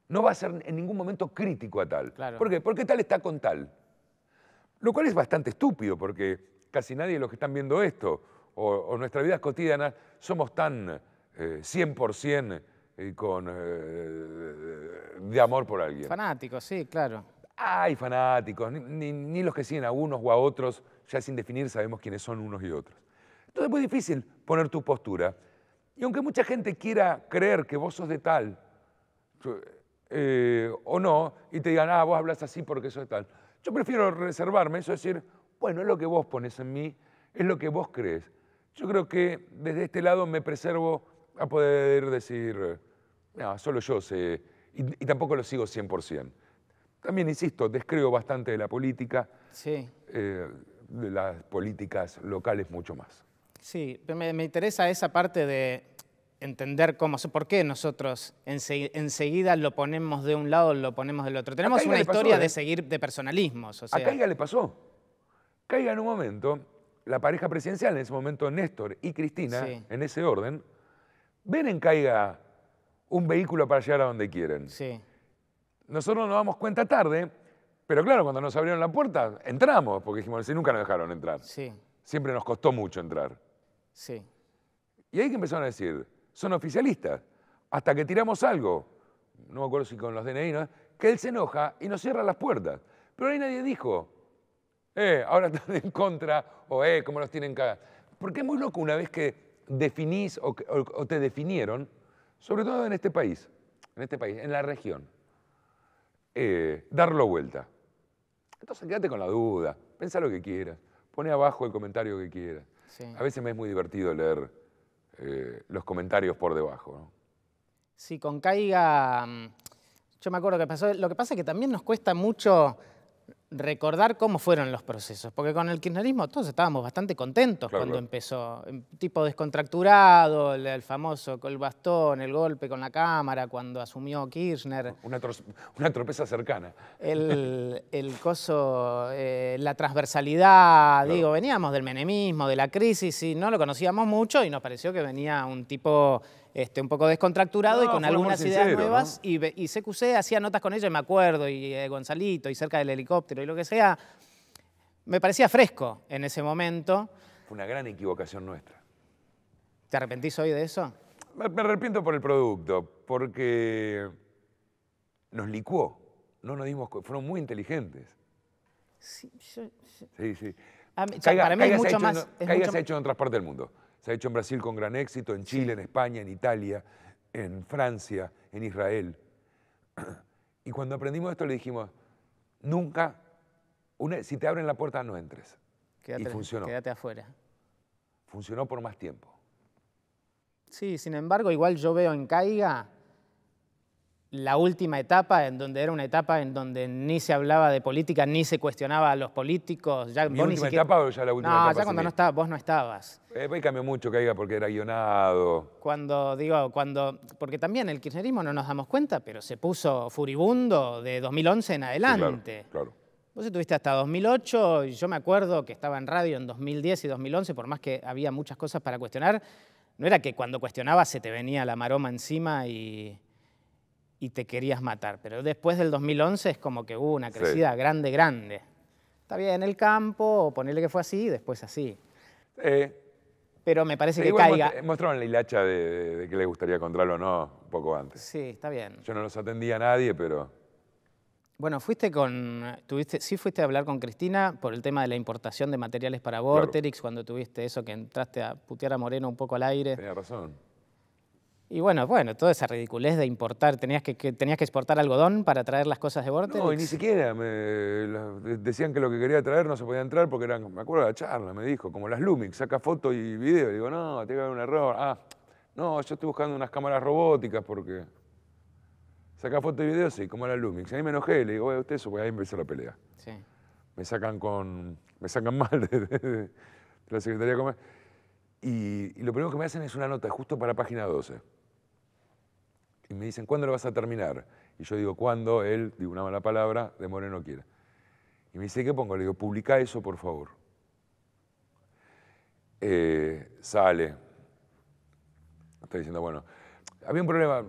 no va a ser en ningún momento crítico a tal. ¿Por qué? Porque tal está con tal. Lo cual es bastante estúpido, porque casi nadie de los que están viendo esto o, o nuestras vidas cotidianas somos tan 100% eh, eh, con, eh, de amor por alguien. Fanáticos, sí, claro. Hay fanáticos, ni, ni, los que siguen a unos o a otros, ya sin definir sabemos quiénes son unos y otros. Entonces es muy difícil poner tu postura. Y aunque mucha gente quiera creer que vos sos de tal, eh, o no, y te digan, ah, vos hablas así porque eso es tal. Yo prefiero reservarme eso, es decir, bueno, es lo que vos pones en mí, es lo que vos crees. Yo creo que desde este lado me preservo a poder decir, no, solo yo sé, y, tampoco lo sigo 100%. También, insisto, descreo bastante de la política, sí. Eh, de las políticas locales mucho más. Sí, me, me interesa esa parte de, entender cómo, por qué nosotros enseguida lo ponemos de un lado, lo ponemos del otro. Tenemos una historia de ¿eh? seguir de personalismos. O A Caiga le pasó. Caiga en un momento, la pareja presidencial, en ese momento Néstor y Cristina, en ese orden, ven en Caiga un vehículo para llegar a donde quieren. Sí. Nosotros nos damos cuenta tarde, pero claro, cuando nos abrieron la puerta, entramos, porque dijimos, si nunca nos dejaron entrar. Siempre nos costó mucho entrar. Sí. Y ahí que empezaron a decir, son oficialistas. Hasta que tiramos algo, no me acuerdo si con los DNI, que él se enoja y nos cierra las puertas. Pero ahí nadie dijo, eh, ahora están en contra, o eh, cómo los tienen cagados. Porque es muy loco una vez que definís o, te definieron, sobre todo en este país, en este país, en la región, eh, darlo vuelta. Entonces quédate con la duda, pensa lo que quieras, pone abajo el comentario que quieras. A veces me es muy divertido leer eh, los comentarios por debajo. si Sí, con Caiga, mm, yo me acuerdo que pasó, lo que pasa es que también nos cuesta mucho recordar cómo fueron los procesos, porque con el kirchnerismo todos estábamos bastante contentos cuando empezó. empezó, tipo descontracturado, el, famoso famoso el bastón, el golpe con la cámara cuando asumió Kirchner. Una, tropeza cercana. El, coso, eh, la transversalidad, digo, veníamos del menemismo, de la crisis y no lo conocíamos mucho y nos pareció que venía un tipo este, un poco descontracturado y con algunas ideas nuevas. Y, y CQC hacía notas con ella, me acuerdo, y eh, Gonzalito, y cerca del helicóptero, y lo que sea. Me parecía fresco en ese momento. Fue una gran equivocación nuestra. ¿Te arrepentís hoy de eso? Me, arrepiento por el producto, porque nos licuó. No nos dimos fueron muy inteligentes. Sí, sí. Caiga, para mí mucho más. hecho en otras partes del mundo. Se ha hecho en Brasil con gran éxito, en Chile, en España, en Italia, en Francia, en Israel. Y cuando aprendimos esto le dijimos, nunca, si te abren la puerta no entres. y funcionó. Quédate afuera. Funcionó por más tiempo. Sí, sin embargo, igual yo veo en Caiga la última etapa, en donde era una etapa en donde ni se hablaba de política, ni se cuestionaba a los políticos. Ya, ¿Mi última etapa ya la última etapa? No, ya cuando no estaba, vos no estabas. Eh, pues cambió mucho, que caiga, porque era guionado. Cuando, digo, cuando... Porque también el kirchnerismo no nos damos cuenta, pero se puso furibundo de 2011 en adelante. Sí, claro, claro. Vos estuviste hasta 2008, y yo me acuerdo que estaba en radio en 2010 y 2011, por más que había muchas cosas para cuestionar, no era que cuando cuestionabas se te venía la maroma encima y y te querías matar. Pero después del 2011 es como que hubo uh, una crecida grande, grande. Está bien, en el campo, o ponerle que fue así, y después así. Eh, pero me parece eh, que caiga. Mostraron la hilacha de, que le gustaría encontrarlo o no poco antes. Sí, está bien. Yo no los atendía a nadie, pero... Bueno, fuiste con, tuviste, sí fuiste a hablar con Cristina por el tema de la importación de materiales para Vorterix, cuando tuviste eso que entraste a putear a Moreno un poco al aire. Tenía razón. Y bueno, bueno, toda esa ridiculez de importar, tenías que, tenías que exportar algodón para traer las cosas de borde No, y ni siquiera, decían que lo que quería traer no se podía entrar porque eran, me acuerdo de la charla, me dijo, como las Lumix, saca foto y video. digo, no, tiene que haber un error. Ah, no, yo estoy buscando unas cámaras robóticas porque... Saca foto y video, sí, como las Lumix. Ahí me enojé, le digo, oye, usted eso, pues ahí empezó la pelea. Sí. Me sacan con, me sacan mal de, la Secretaría de Comercio. Y, y lo primero que me hacen es una nota justo para página 12 y me dicen, ¿cuándo lo vas a terminar? Y yo digo, ¿cuándo? Él, digo una mala palabra, de Moreno quiere. Y me dice, ¿qué pongo? Le digo, publica eso, por favor. Eh, sale. Está diciendo, bueno, había un problema.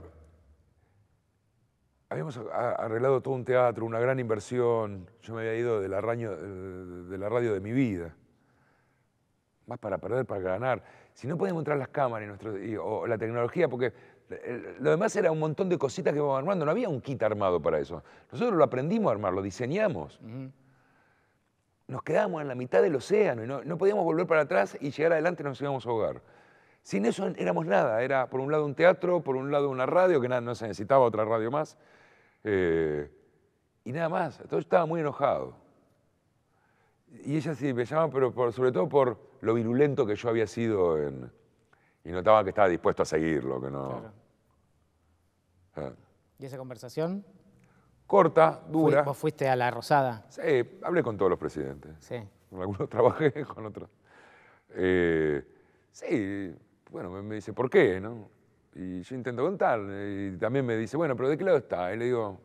Habíamos arreglado todo un teatro, una gran inversión. Yo me había ido de la radio de, la radio de mi vida. Más para perder, para ganar. Si no podemos entrar las cámaras y o la tecnología, porque eh, lo demás era un montón de cositas que íbamos armando, no había un kit armado para eso. Nosotros lo aprendimos a armar, lo diseñamos. Nos quedábamos en la mitad del océano y no, podíamos volver para atrás y llegar adelante nos íbamos a ahogar. Sin eso éramos nada, era por un lado un teatro, por un lado una radio, que nada, no se necesitaba otra radio más, eh, y nada más. Entonces yo estaba muy enojado. Y ella sí me llamaba pero sobre todo por lo virulento que yo había sido en, y notaba que estaba dispuesto a seguirlo, que no... Ah. ¿Y esa conversación? Corta, dura. ¿Vos fuiste a la Rosada? Sí, hablé con todos los presidentes. Sí. Con algunos trabajé, con otros. Eh, sí, bueno, me, dice, ¿por qué? No? Y yo intento contar. Y también me dice, bueno, pero ¿de qué lado está? Y le digo,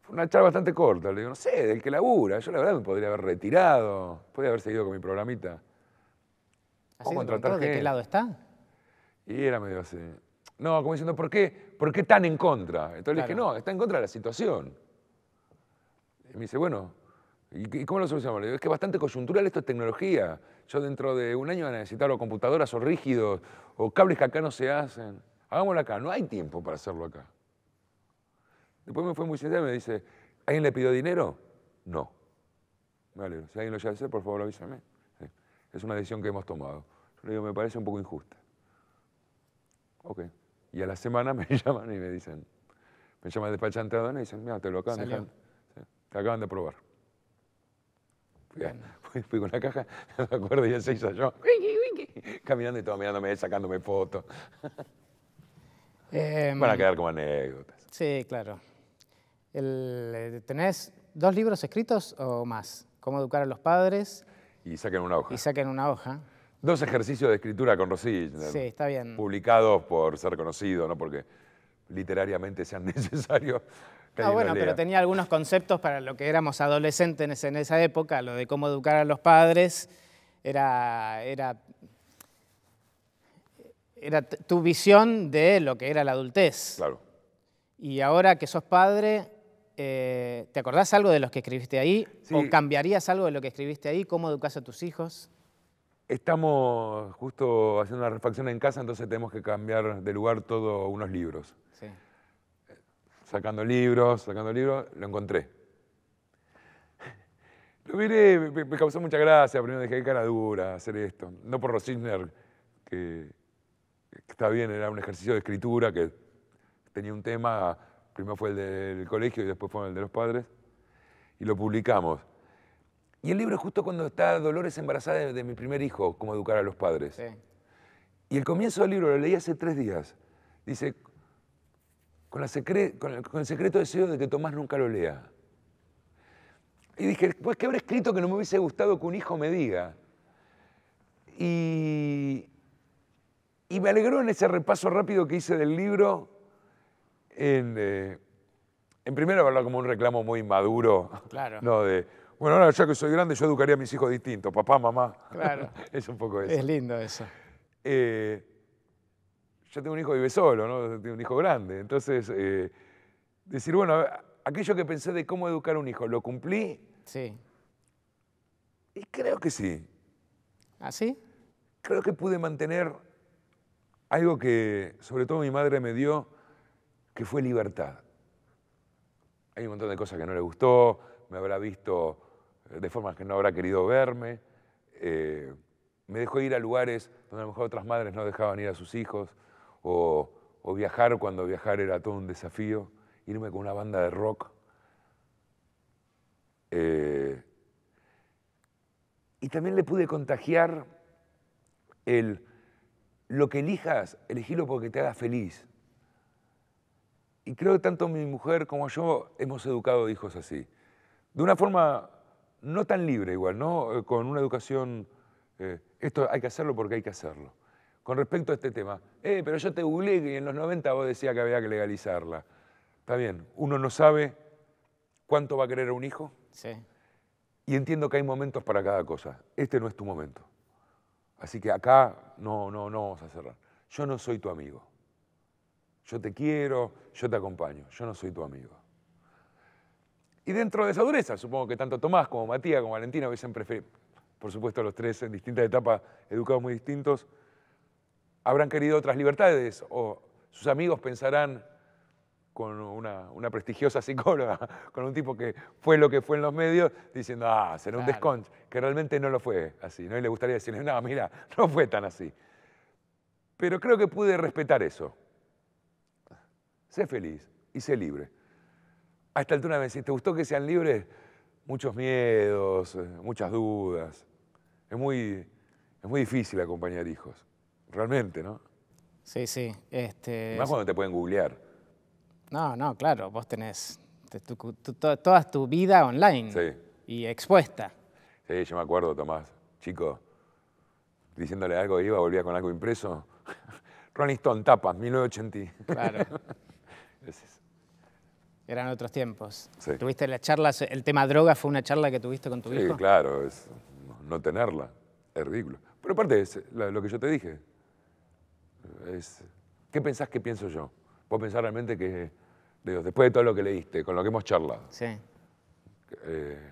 fue una charla bastante corta. Le digo, no sé, del que labura. Yo la verdad me podría haber retirado, podría haber seguido con mi programita. ¿Así ¿De qué lado está? Y era medio así. No, como diciendo, ¿por qué, ¿por qué tan en contra? Entonces le dije, no, está en contra de la situación. Y me dice, bueno, ¿y, cómo lo solucionamos? Le digo, es que es bastante coyuntural, esto es tecnología. Yo dentro de un año voy a necesitar computadoras o rígidos o cables que acá no se hacen. Hagámoslo acá, no hay tiempo para hacerlo acá. Después me fue muy sincero y me dice, ¿alguien le pidió dinero? No. Vale, si alguien lo a hacer, por favor avísame. Es una decisión que hemos tomado. Yo le digo, me parece un poco injusta. Ok. Y a la semana me llaman y me dicen, me llaman despachante de aduana y dicen, mira, te lo acaban de acaban de probar. Fui, con la caja, me acuerdo, y se hizo yo, caminando y todo mirándome, sacándome fotos. Eh, Van a quedar como anécdotas. Sí, claro. El, eh, ¿Tenés dos libros escritos o más? ¿Cómo educar a los padres? Y saquen una hoja. Y saquen una hoja. Dos ejercicios de escritura con Rosy. Sí, está bien. Publicados por ser conocido, porque literariamente sean necesarios. Ah, bueno, pero tenía algunos conceptos para lo que éramos adolescentes en esa época, lo de cómo educar a los padres, era, era, era tu visión de lo que era la adultez. Claro. Y ahora que sos padre, eh, ¿te acordás algo de los que escribiste ahí? ¿O cambiarías algo de lo que escribiste ahí? ¿Cómo educas a tus hijos? Estamos justo haciendo una refacción en casa, entonces tenemos que cambiar de lugar todos unos libros. Sacando libros, sacando libros, lo encontré. Lo miré, me, causó mucha gracia, primero dije, qué cara dura hacer esto. No por Rosigner, que, está bien, era un ejercicio de escritura que tenía un tema, primero fue el del colegio y después fue el de los padres, y lo publicamos. Y el libro es justo cuando está Dolores embarazada de, mi primer hijo, cómo educar a los padres. Y el comienzo del libro, lo leí hace tres días, dice, con, el, secreto deseo de que Tomás nunca lo lea. Y dije, pues, ¿qué habré escrito que no me hubiese gustado que un hijo me diga? Y, y me alegró en ese repaso rápido que hice del libro, en, eh, en primero como un reclamo muy maduro, claro. ¿no? de bueno, ahora ya que soy grande, yo educaría a mis hijos distintos, papá, mamá. Claro. es un poco eso. Es lindo eso. Eh, yo tengo un hijo que vive solo, ¿no? Tengo un hijo grande. Entonces, eh, decir, bueno, aquello que pensé de cómo educar a un hijo, ¿lo cumplí? Sí. Y creo que sí. ¿Ah, sí? Creo que pude mantener algo que, sobre todo, mi madre me dio, que fue libertad. Hay un montón de cosas que no le gustó, me habrá visto de formas que no habrá querido verme. Eh, me dejó ir a lugares donde a lo mejor otras madres no dejaban ir a sus hijos, o, viajar cuando viajar era todo un desafío, irme con una banda de rock. Eh, y también le pude contagiar el, lo que elijas, elegirlo porque te haga feliz. Y creo que tanto mi mujer como yo hemos educado hijos así. De una forma no tan libre igual, ¿no? Eh, con una educación, eh, esto hay que hacerlo porque hay que hacerlo. Con respecto a este tema, eh, pero yo te googleé y en los 90 vos decías que había que legalizarla. Está bien, uno no sabe cuánto va a querer un hijo. Sí. Y entiendo que hay momentos para cada cosa. Este no es tu momento. Así que acá no, no, no vamos a cerrar. Yo no soy tu amigo. Yo te quiero, yo te acompaño. Yo no soy tu amigo. Y dentro de esa dureza, supongo que tanto Tomás como Matías como Valentina hubiesen preferido, por supuesto los tres en distintas etapas, educados muy distintos, habrán querido otras libertades o sus amigos pensarán con una, prestigiosa psicóloga, con un tipo que fue lo que fue en los medios, diciendo, ah, será un desconch, que realmente no lo fue así, ¿no? Y le gustaría decirle, no, mira, no fue tan así. Pero creo que pude respetar eso. Sé feliz y sé libre a esta altura me decís, ¿te gustó que sean libres? Muchos miedos, eh, muchas dudas. Es muy, es muy difícil acompañar hijos, realmente, ¿no? Sí, sí. Este, Más cuando te pueden googlear. No, no, claro, vos tenés toda tu vida online y expuesta. Sí, yo me acuerdo, Tomás, chico, diciéndole algo, iba, volvía con algo impreso. Ronnie Stone, tapas, 1980. Claro. Eran otros tiempos. ¿Tuviste las charlas? ¿El tema droga fue una charla que tuviste con tu hijo? Sí, claro, no tenerla es ridículo. Pero aparte lo que yo te dije. Es, ¿Qué pensás que pienso yo? Vos pensar realmente que, después de todo lo que leíste, con lo que hemos charlado. Sí. Eh,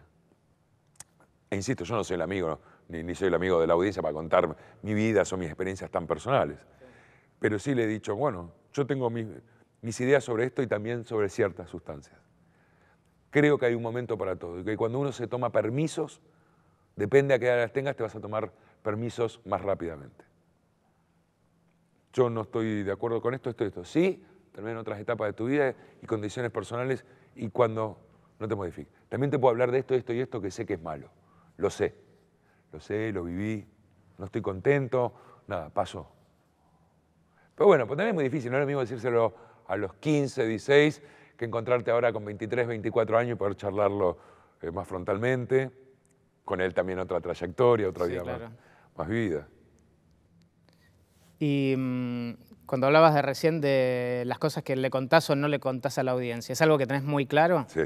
e insisto, yo no soy el amigo, ni, ni, soy el amigo de la audiencia para contar mi vida o mis experiencias tan personales. Pero sí le he dicho, bueno, yo tengo mis mis ideas sobre esto y también sobre ciertas sustancias. Creo que hay un momento para todo y que cuando uno se toma permisos, depende a qué edad las tengas, te vas a tomar permisos más rápidamente. Yo no estoy de acuerdo con esto, esto, esto. Sí, también en otras etapas de tu vida y condiciones personales y cuando no te modifiques. También te puedo hablar de esto, esto y esto que sé que es malo. Lo sé. Lo sé, lo viví, no estoy contento, nada, pasó. Pero bueno, pues también es muy difícil, no es lo mismo decírselo a los 15, 16, que encontrarte ahora con 23, 24 años y poder charlarlo eh, más frontalmente, con él también otra trayectoria, otra vida claro. más, vida. Y mm, cuando hablabas de recién de las cosas que le contás o no le contás a la audiencia, ¿es algo que tenés muy claro? Sí.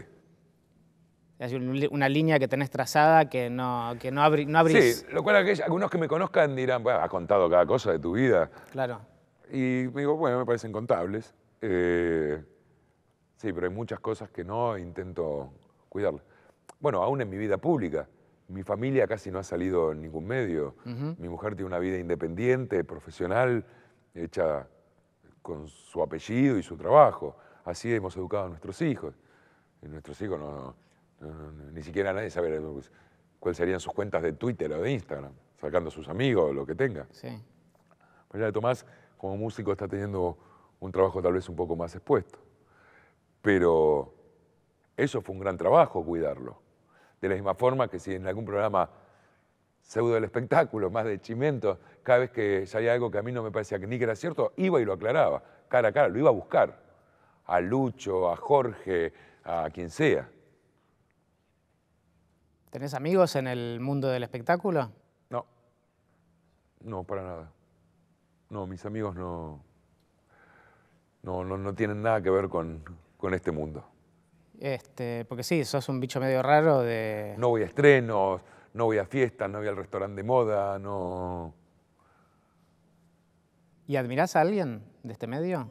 Hay una línea que tenés trazada que no, que no, abrís. Sí, lo cual algunos que me conozcan dirán, bueno, has contado cada cosa de tu vida. Claro. Y me digo, bueno, me parecen contables. Eh, sí, pero hay muchas cosas que no intento cuidar Bueno, aún en mi vida pública. Mi familia casi no ha salido en ningún medio. Mi mujer tiene una vida independiente, profesional, hecha con su apellido y su trabajo. Así hemos educado a nuestros hijos. nuestros hijos no, ni siquiera nadie sabe cuáles serían sus cuentas de Twitter o de Instagram, sacando a sus amigos, o lo que tenga. Sí. Tomás, como músico, está teniendo un trabajo tal vez un poco más expuesto. Pero eso fue un gran trabajo cuidarlo. De la misma forma que si en algún programa pseudo del espectáculo, más de chimento, cada vez que salía algo que a mí no me parecía que ni que era cierto, iba y lo aclaraba, cara a cara, lo iba a buscar. A Lucho, a Jorge, a quien sea. ¿Tenés amigos en el mundo del espectáculo? No. No, para nada. No, mis amigos no, no, no, no tienen nada que ver con, con este mundo. Este, porque sí, sos un bicho medio raro de... No voy a estrenos, no voy a fiestas, no voy al restaurante de moda, no... ¿Y admirás a alguien de este medio?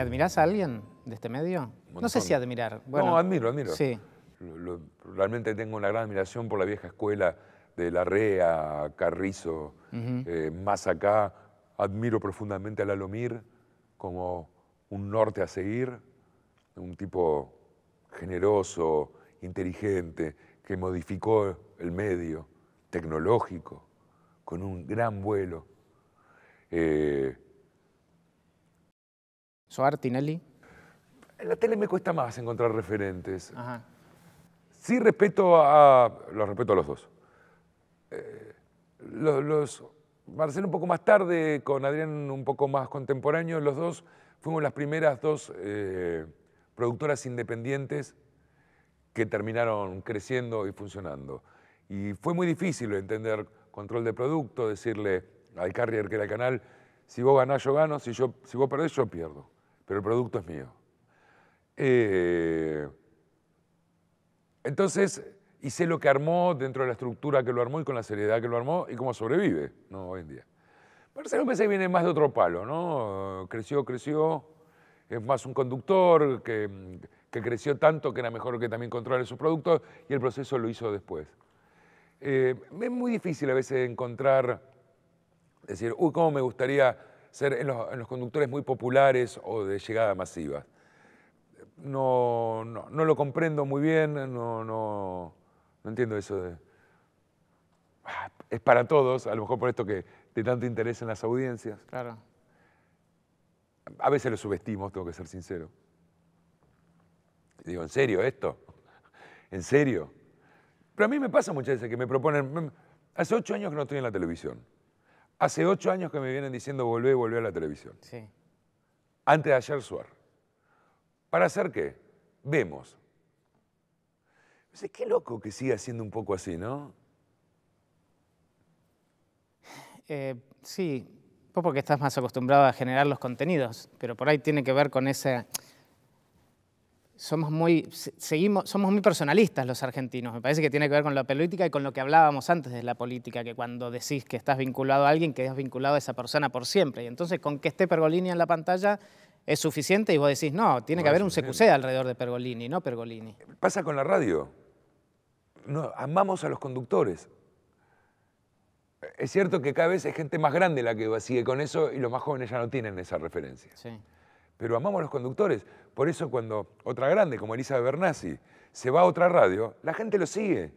¿Admiras admirás a alguien de este medio? No sé si admirar. Bueno, no, admiro, admiro. Sí. realmente tengo una gran admiración por la vieja escuela de Larrea, Carrizo, eh, más acá. Admiro profundamente a Lalomir como un norte a seguir, un tipo generoso, inteligente, que modificó el medio, tecnológico, con un gran vuelo. Eh, Soartinelli. Tinelli. En la tele me cuesta más encontrar referentes. Sí respeto a... Los respeto a los dos. Eh, los, Marcelo un poco más tarde, con Adrián un poco más contemporáneo, los dos fuimos las primeras dos eh, productoras independientes que terminaron creciendo y funcionando. Y fue muy difícil entender control de producto, decirle al carrier que era el canal, si vos ganás yo gano, si, yo, si vos perdés yo pierdo pero el producto es mío. Eh, entonces, hice lo que armó dentro de la estructura que lo armó y con la seriedad que lo armó y cómo sobrevive ¿no? hoy en día. Marcelo que viene más de otro palo, ¿no? Creció, creció, es más un conductor que, creció tanto que era mejor que también controlar su productos y el proceso lo hizo después. Eh, es muy difícil a veces encontrar, decir, uy, cómo me gustaría ser en los, conductores muy populares o de llegada masiva. No, lo comprendo muy bien, no, entiendo eso de... Ah, es para todos, a lo mejor por esto que de tanto interés en las audiencias. Claro. A veces lo subestimos, tengo que ser sincero. Digo, ¿en serio esto? ¿En serio? Pero a mí me pasa muchas veces que me proponen... Mm, hace ocho años que no estoy en la televisión. Hace ocho años que me vienen diciendo volvé, volver a la televisión. Sí. Antes de ayer, Suar. ¿Para hacer qué? Vemos. qué loco que siga siendo un poco así, ¿no? Eh, sí, vos porque estás más acostumbrado a generar los contenidos, pero por ahí tiene que ver con ese somos muy, seguimos, somos muy personalistas los argentinos. Me parece que tiene que ver con la política y con lo que hablábamos antes de la política, que cuando decís que estás vinculado a alguien, quedas vinculado a esa persona por siempre. Y entonces con que esté Pergolini en la pantalla es suficiente y vos decís, no, tiene que haber un CQC alrededor de Pergolini, no Pergolini. Pasa con la radio. No, amamos a los conductores. Es cierto que cada vez es gente más grande la que sigue con eso y los más jóvenes ya no tienen esa referencia. Sí. Pero amamos a los conductores. Por eso cuando otra grande como Elisa Bernasi se va a otra radio, la gente lo sigue.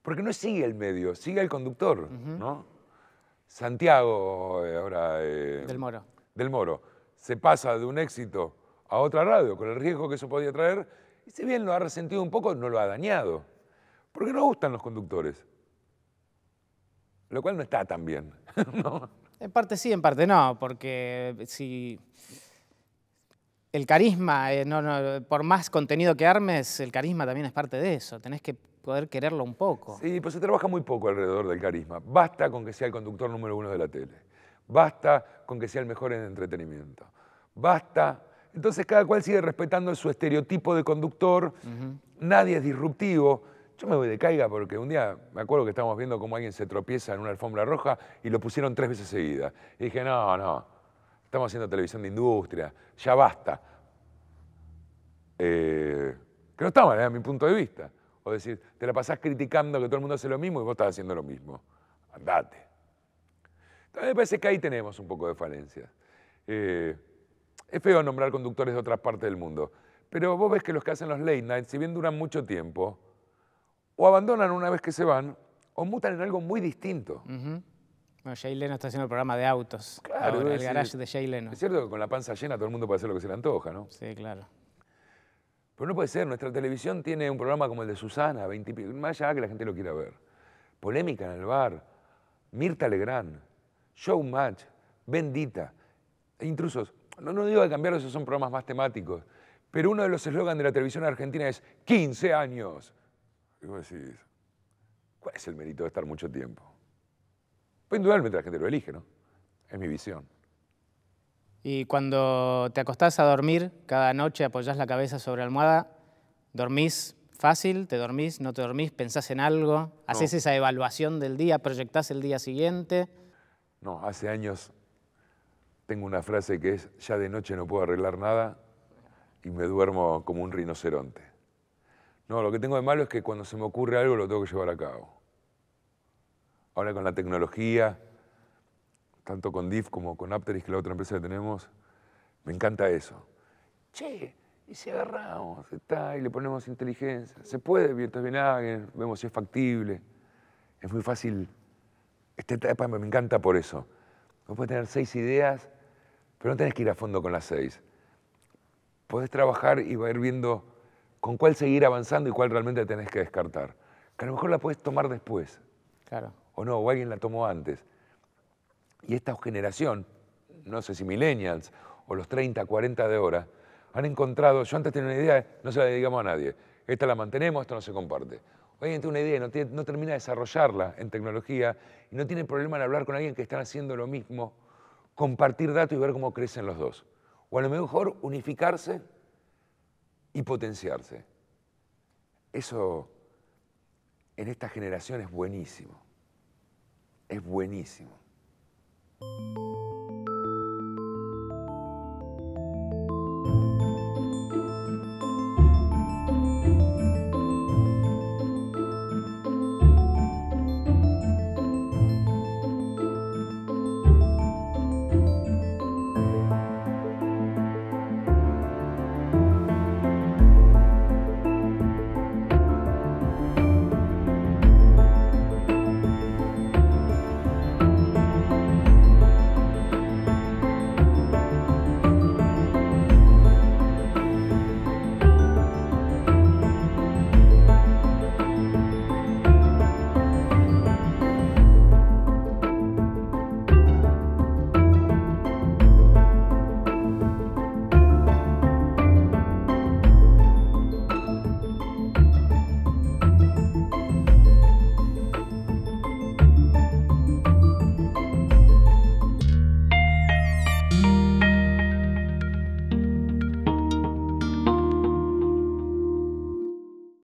Porque no sigue el medio, sigue el conductor, ¿no? Santiago, eh, ahora... Eh, del Moro. Del Moro. Se pasa de un éxito a otra radio, con el riesgo que eso podía traer, y si bien lo ha resentido un poco, no lo ha dañado. Porque no gustan los conductores. Lo cual no está tan bien, En parte sí, en parte no, porque si el carisma, eh, no, por más contenido que armes, el carisma también es parte de eso. Tenés que poder quererlo un poco. Sí, pues se trabaja muy poco alrededor del carisma. Basta con que sea el conductor número uno de la tele. Basta con que sea el mejor en entretenimiento. Basta. Entonces cada cual sigue respetando su estereotipo de conductor. Nadie es disruptivo. Yo me voy de caiga porque un día me acuerdo que estábamos viendo cómo alguien se tropieza en una alfombra roja y lo pusieron tres veces seguida. Y dije, no, no, Estamos haciendo televisión de industria, ya basta. Eh, que no está mal, ¿eh? mi punto de vista. O decir, te la pasás criticando que todo el mundo hace lo mismo y vos estás haciendo lo mismo. Andate. Entonces me parece que ahí tenemos un poco de falencia. Eh, es feo nombrar conductores de otras partes del mundo, pero vos ves que los que hacen los late nights, si bien duran mucho tiempo, o abandonan una vez que se van, o mutan en algo muy distinto. No, Jay Leno está haciendo el programa de autos. Claro. el garage de Jay Leno. Es cierto que con la panza llena todo el mundo puede hacer lo que se le antoja, ¿no? Sí, claro. Pero no puede ser, nuestra televisión tiene un programa como el de Susana, más allá que la gente lo quiera ver. Polémica en el bar, Mirta Legrand, Showmatch, Bendita, e Intrusos. No, no digo de cambiarlos esos son programas más temáticos, pero uno de los eslogans de la televisión argentina es 15 años. ¿cuál es el mérito de estar mucho tiempo? Pues indudablemente la gente lo elige, ¿no? Es mi visión. Y cuando te acostás a dormir, cada noche apoyás la cabeza sobre la almohada, ¿dormís fácil? ¿Te dormís? ¿No te dormís? ¿Pensás en algo? ¿Haces esa evaluación del día? ¿Proyectás el día siguiente? No, hace años tengo una frase que es, ya de noche no puedo arreglar nada y me duermo como un rinoceronte. No, lo que tengo de malo es que cuando se me ocurre algo lo tengo que llevar a cabo ahora con la tecnología, tanto con DIF como con Apteris, que es la otra empresa que tenemos, me encanta eso. Che, y si agarramos, está, y le ponemos inteligencia. Se puede, entonces, bien alguien, vemos si es factible. Es muy fácil. Esta etapa me encanta por eso. Vos podés tener seis ideas, pero no tenés que ir a fondo con las seis. Podés trabajar y va ir viendo con cuál seguir avanzando y cuál realmente tenés que descartar. Que a lo mejor la podés tomar después. Claro o no, o alguien la tomó antes. Y esta generación, no sé si millennials o los 30, 40 de ahora, han encontrado, yo antes tenía una idea, no se la dedicamos a nadie, esta la mantenemos, esto no se comparte. alguien tiene una idea y no, termina de desarrollarla en tecnología y no tiene problema en hablar con alguien que está haciendo lo mismo, compartir datos y ver cómo crecen los dos. O a lo mejor unificarse y potenciarse. Eso en esta generación es buenísimo es buenísimo.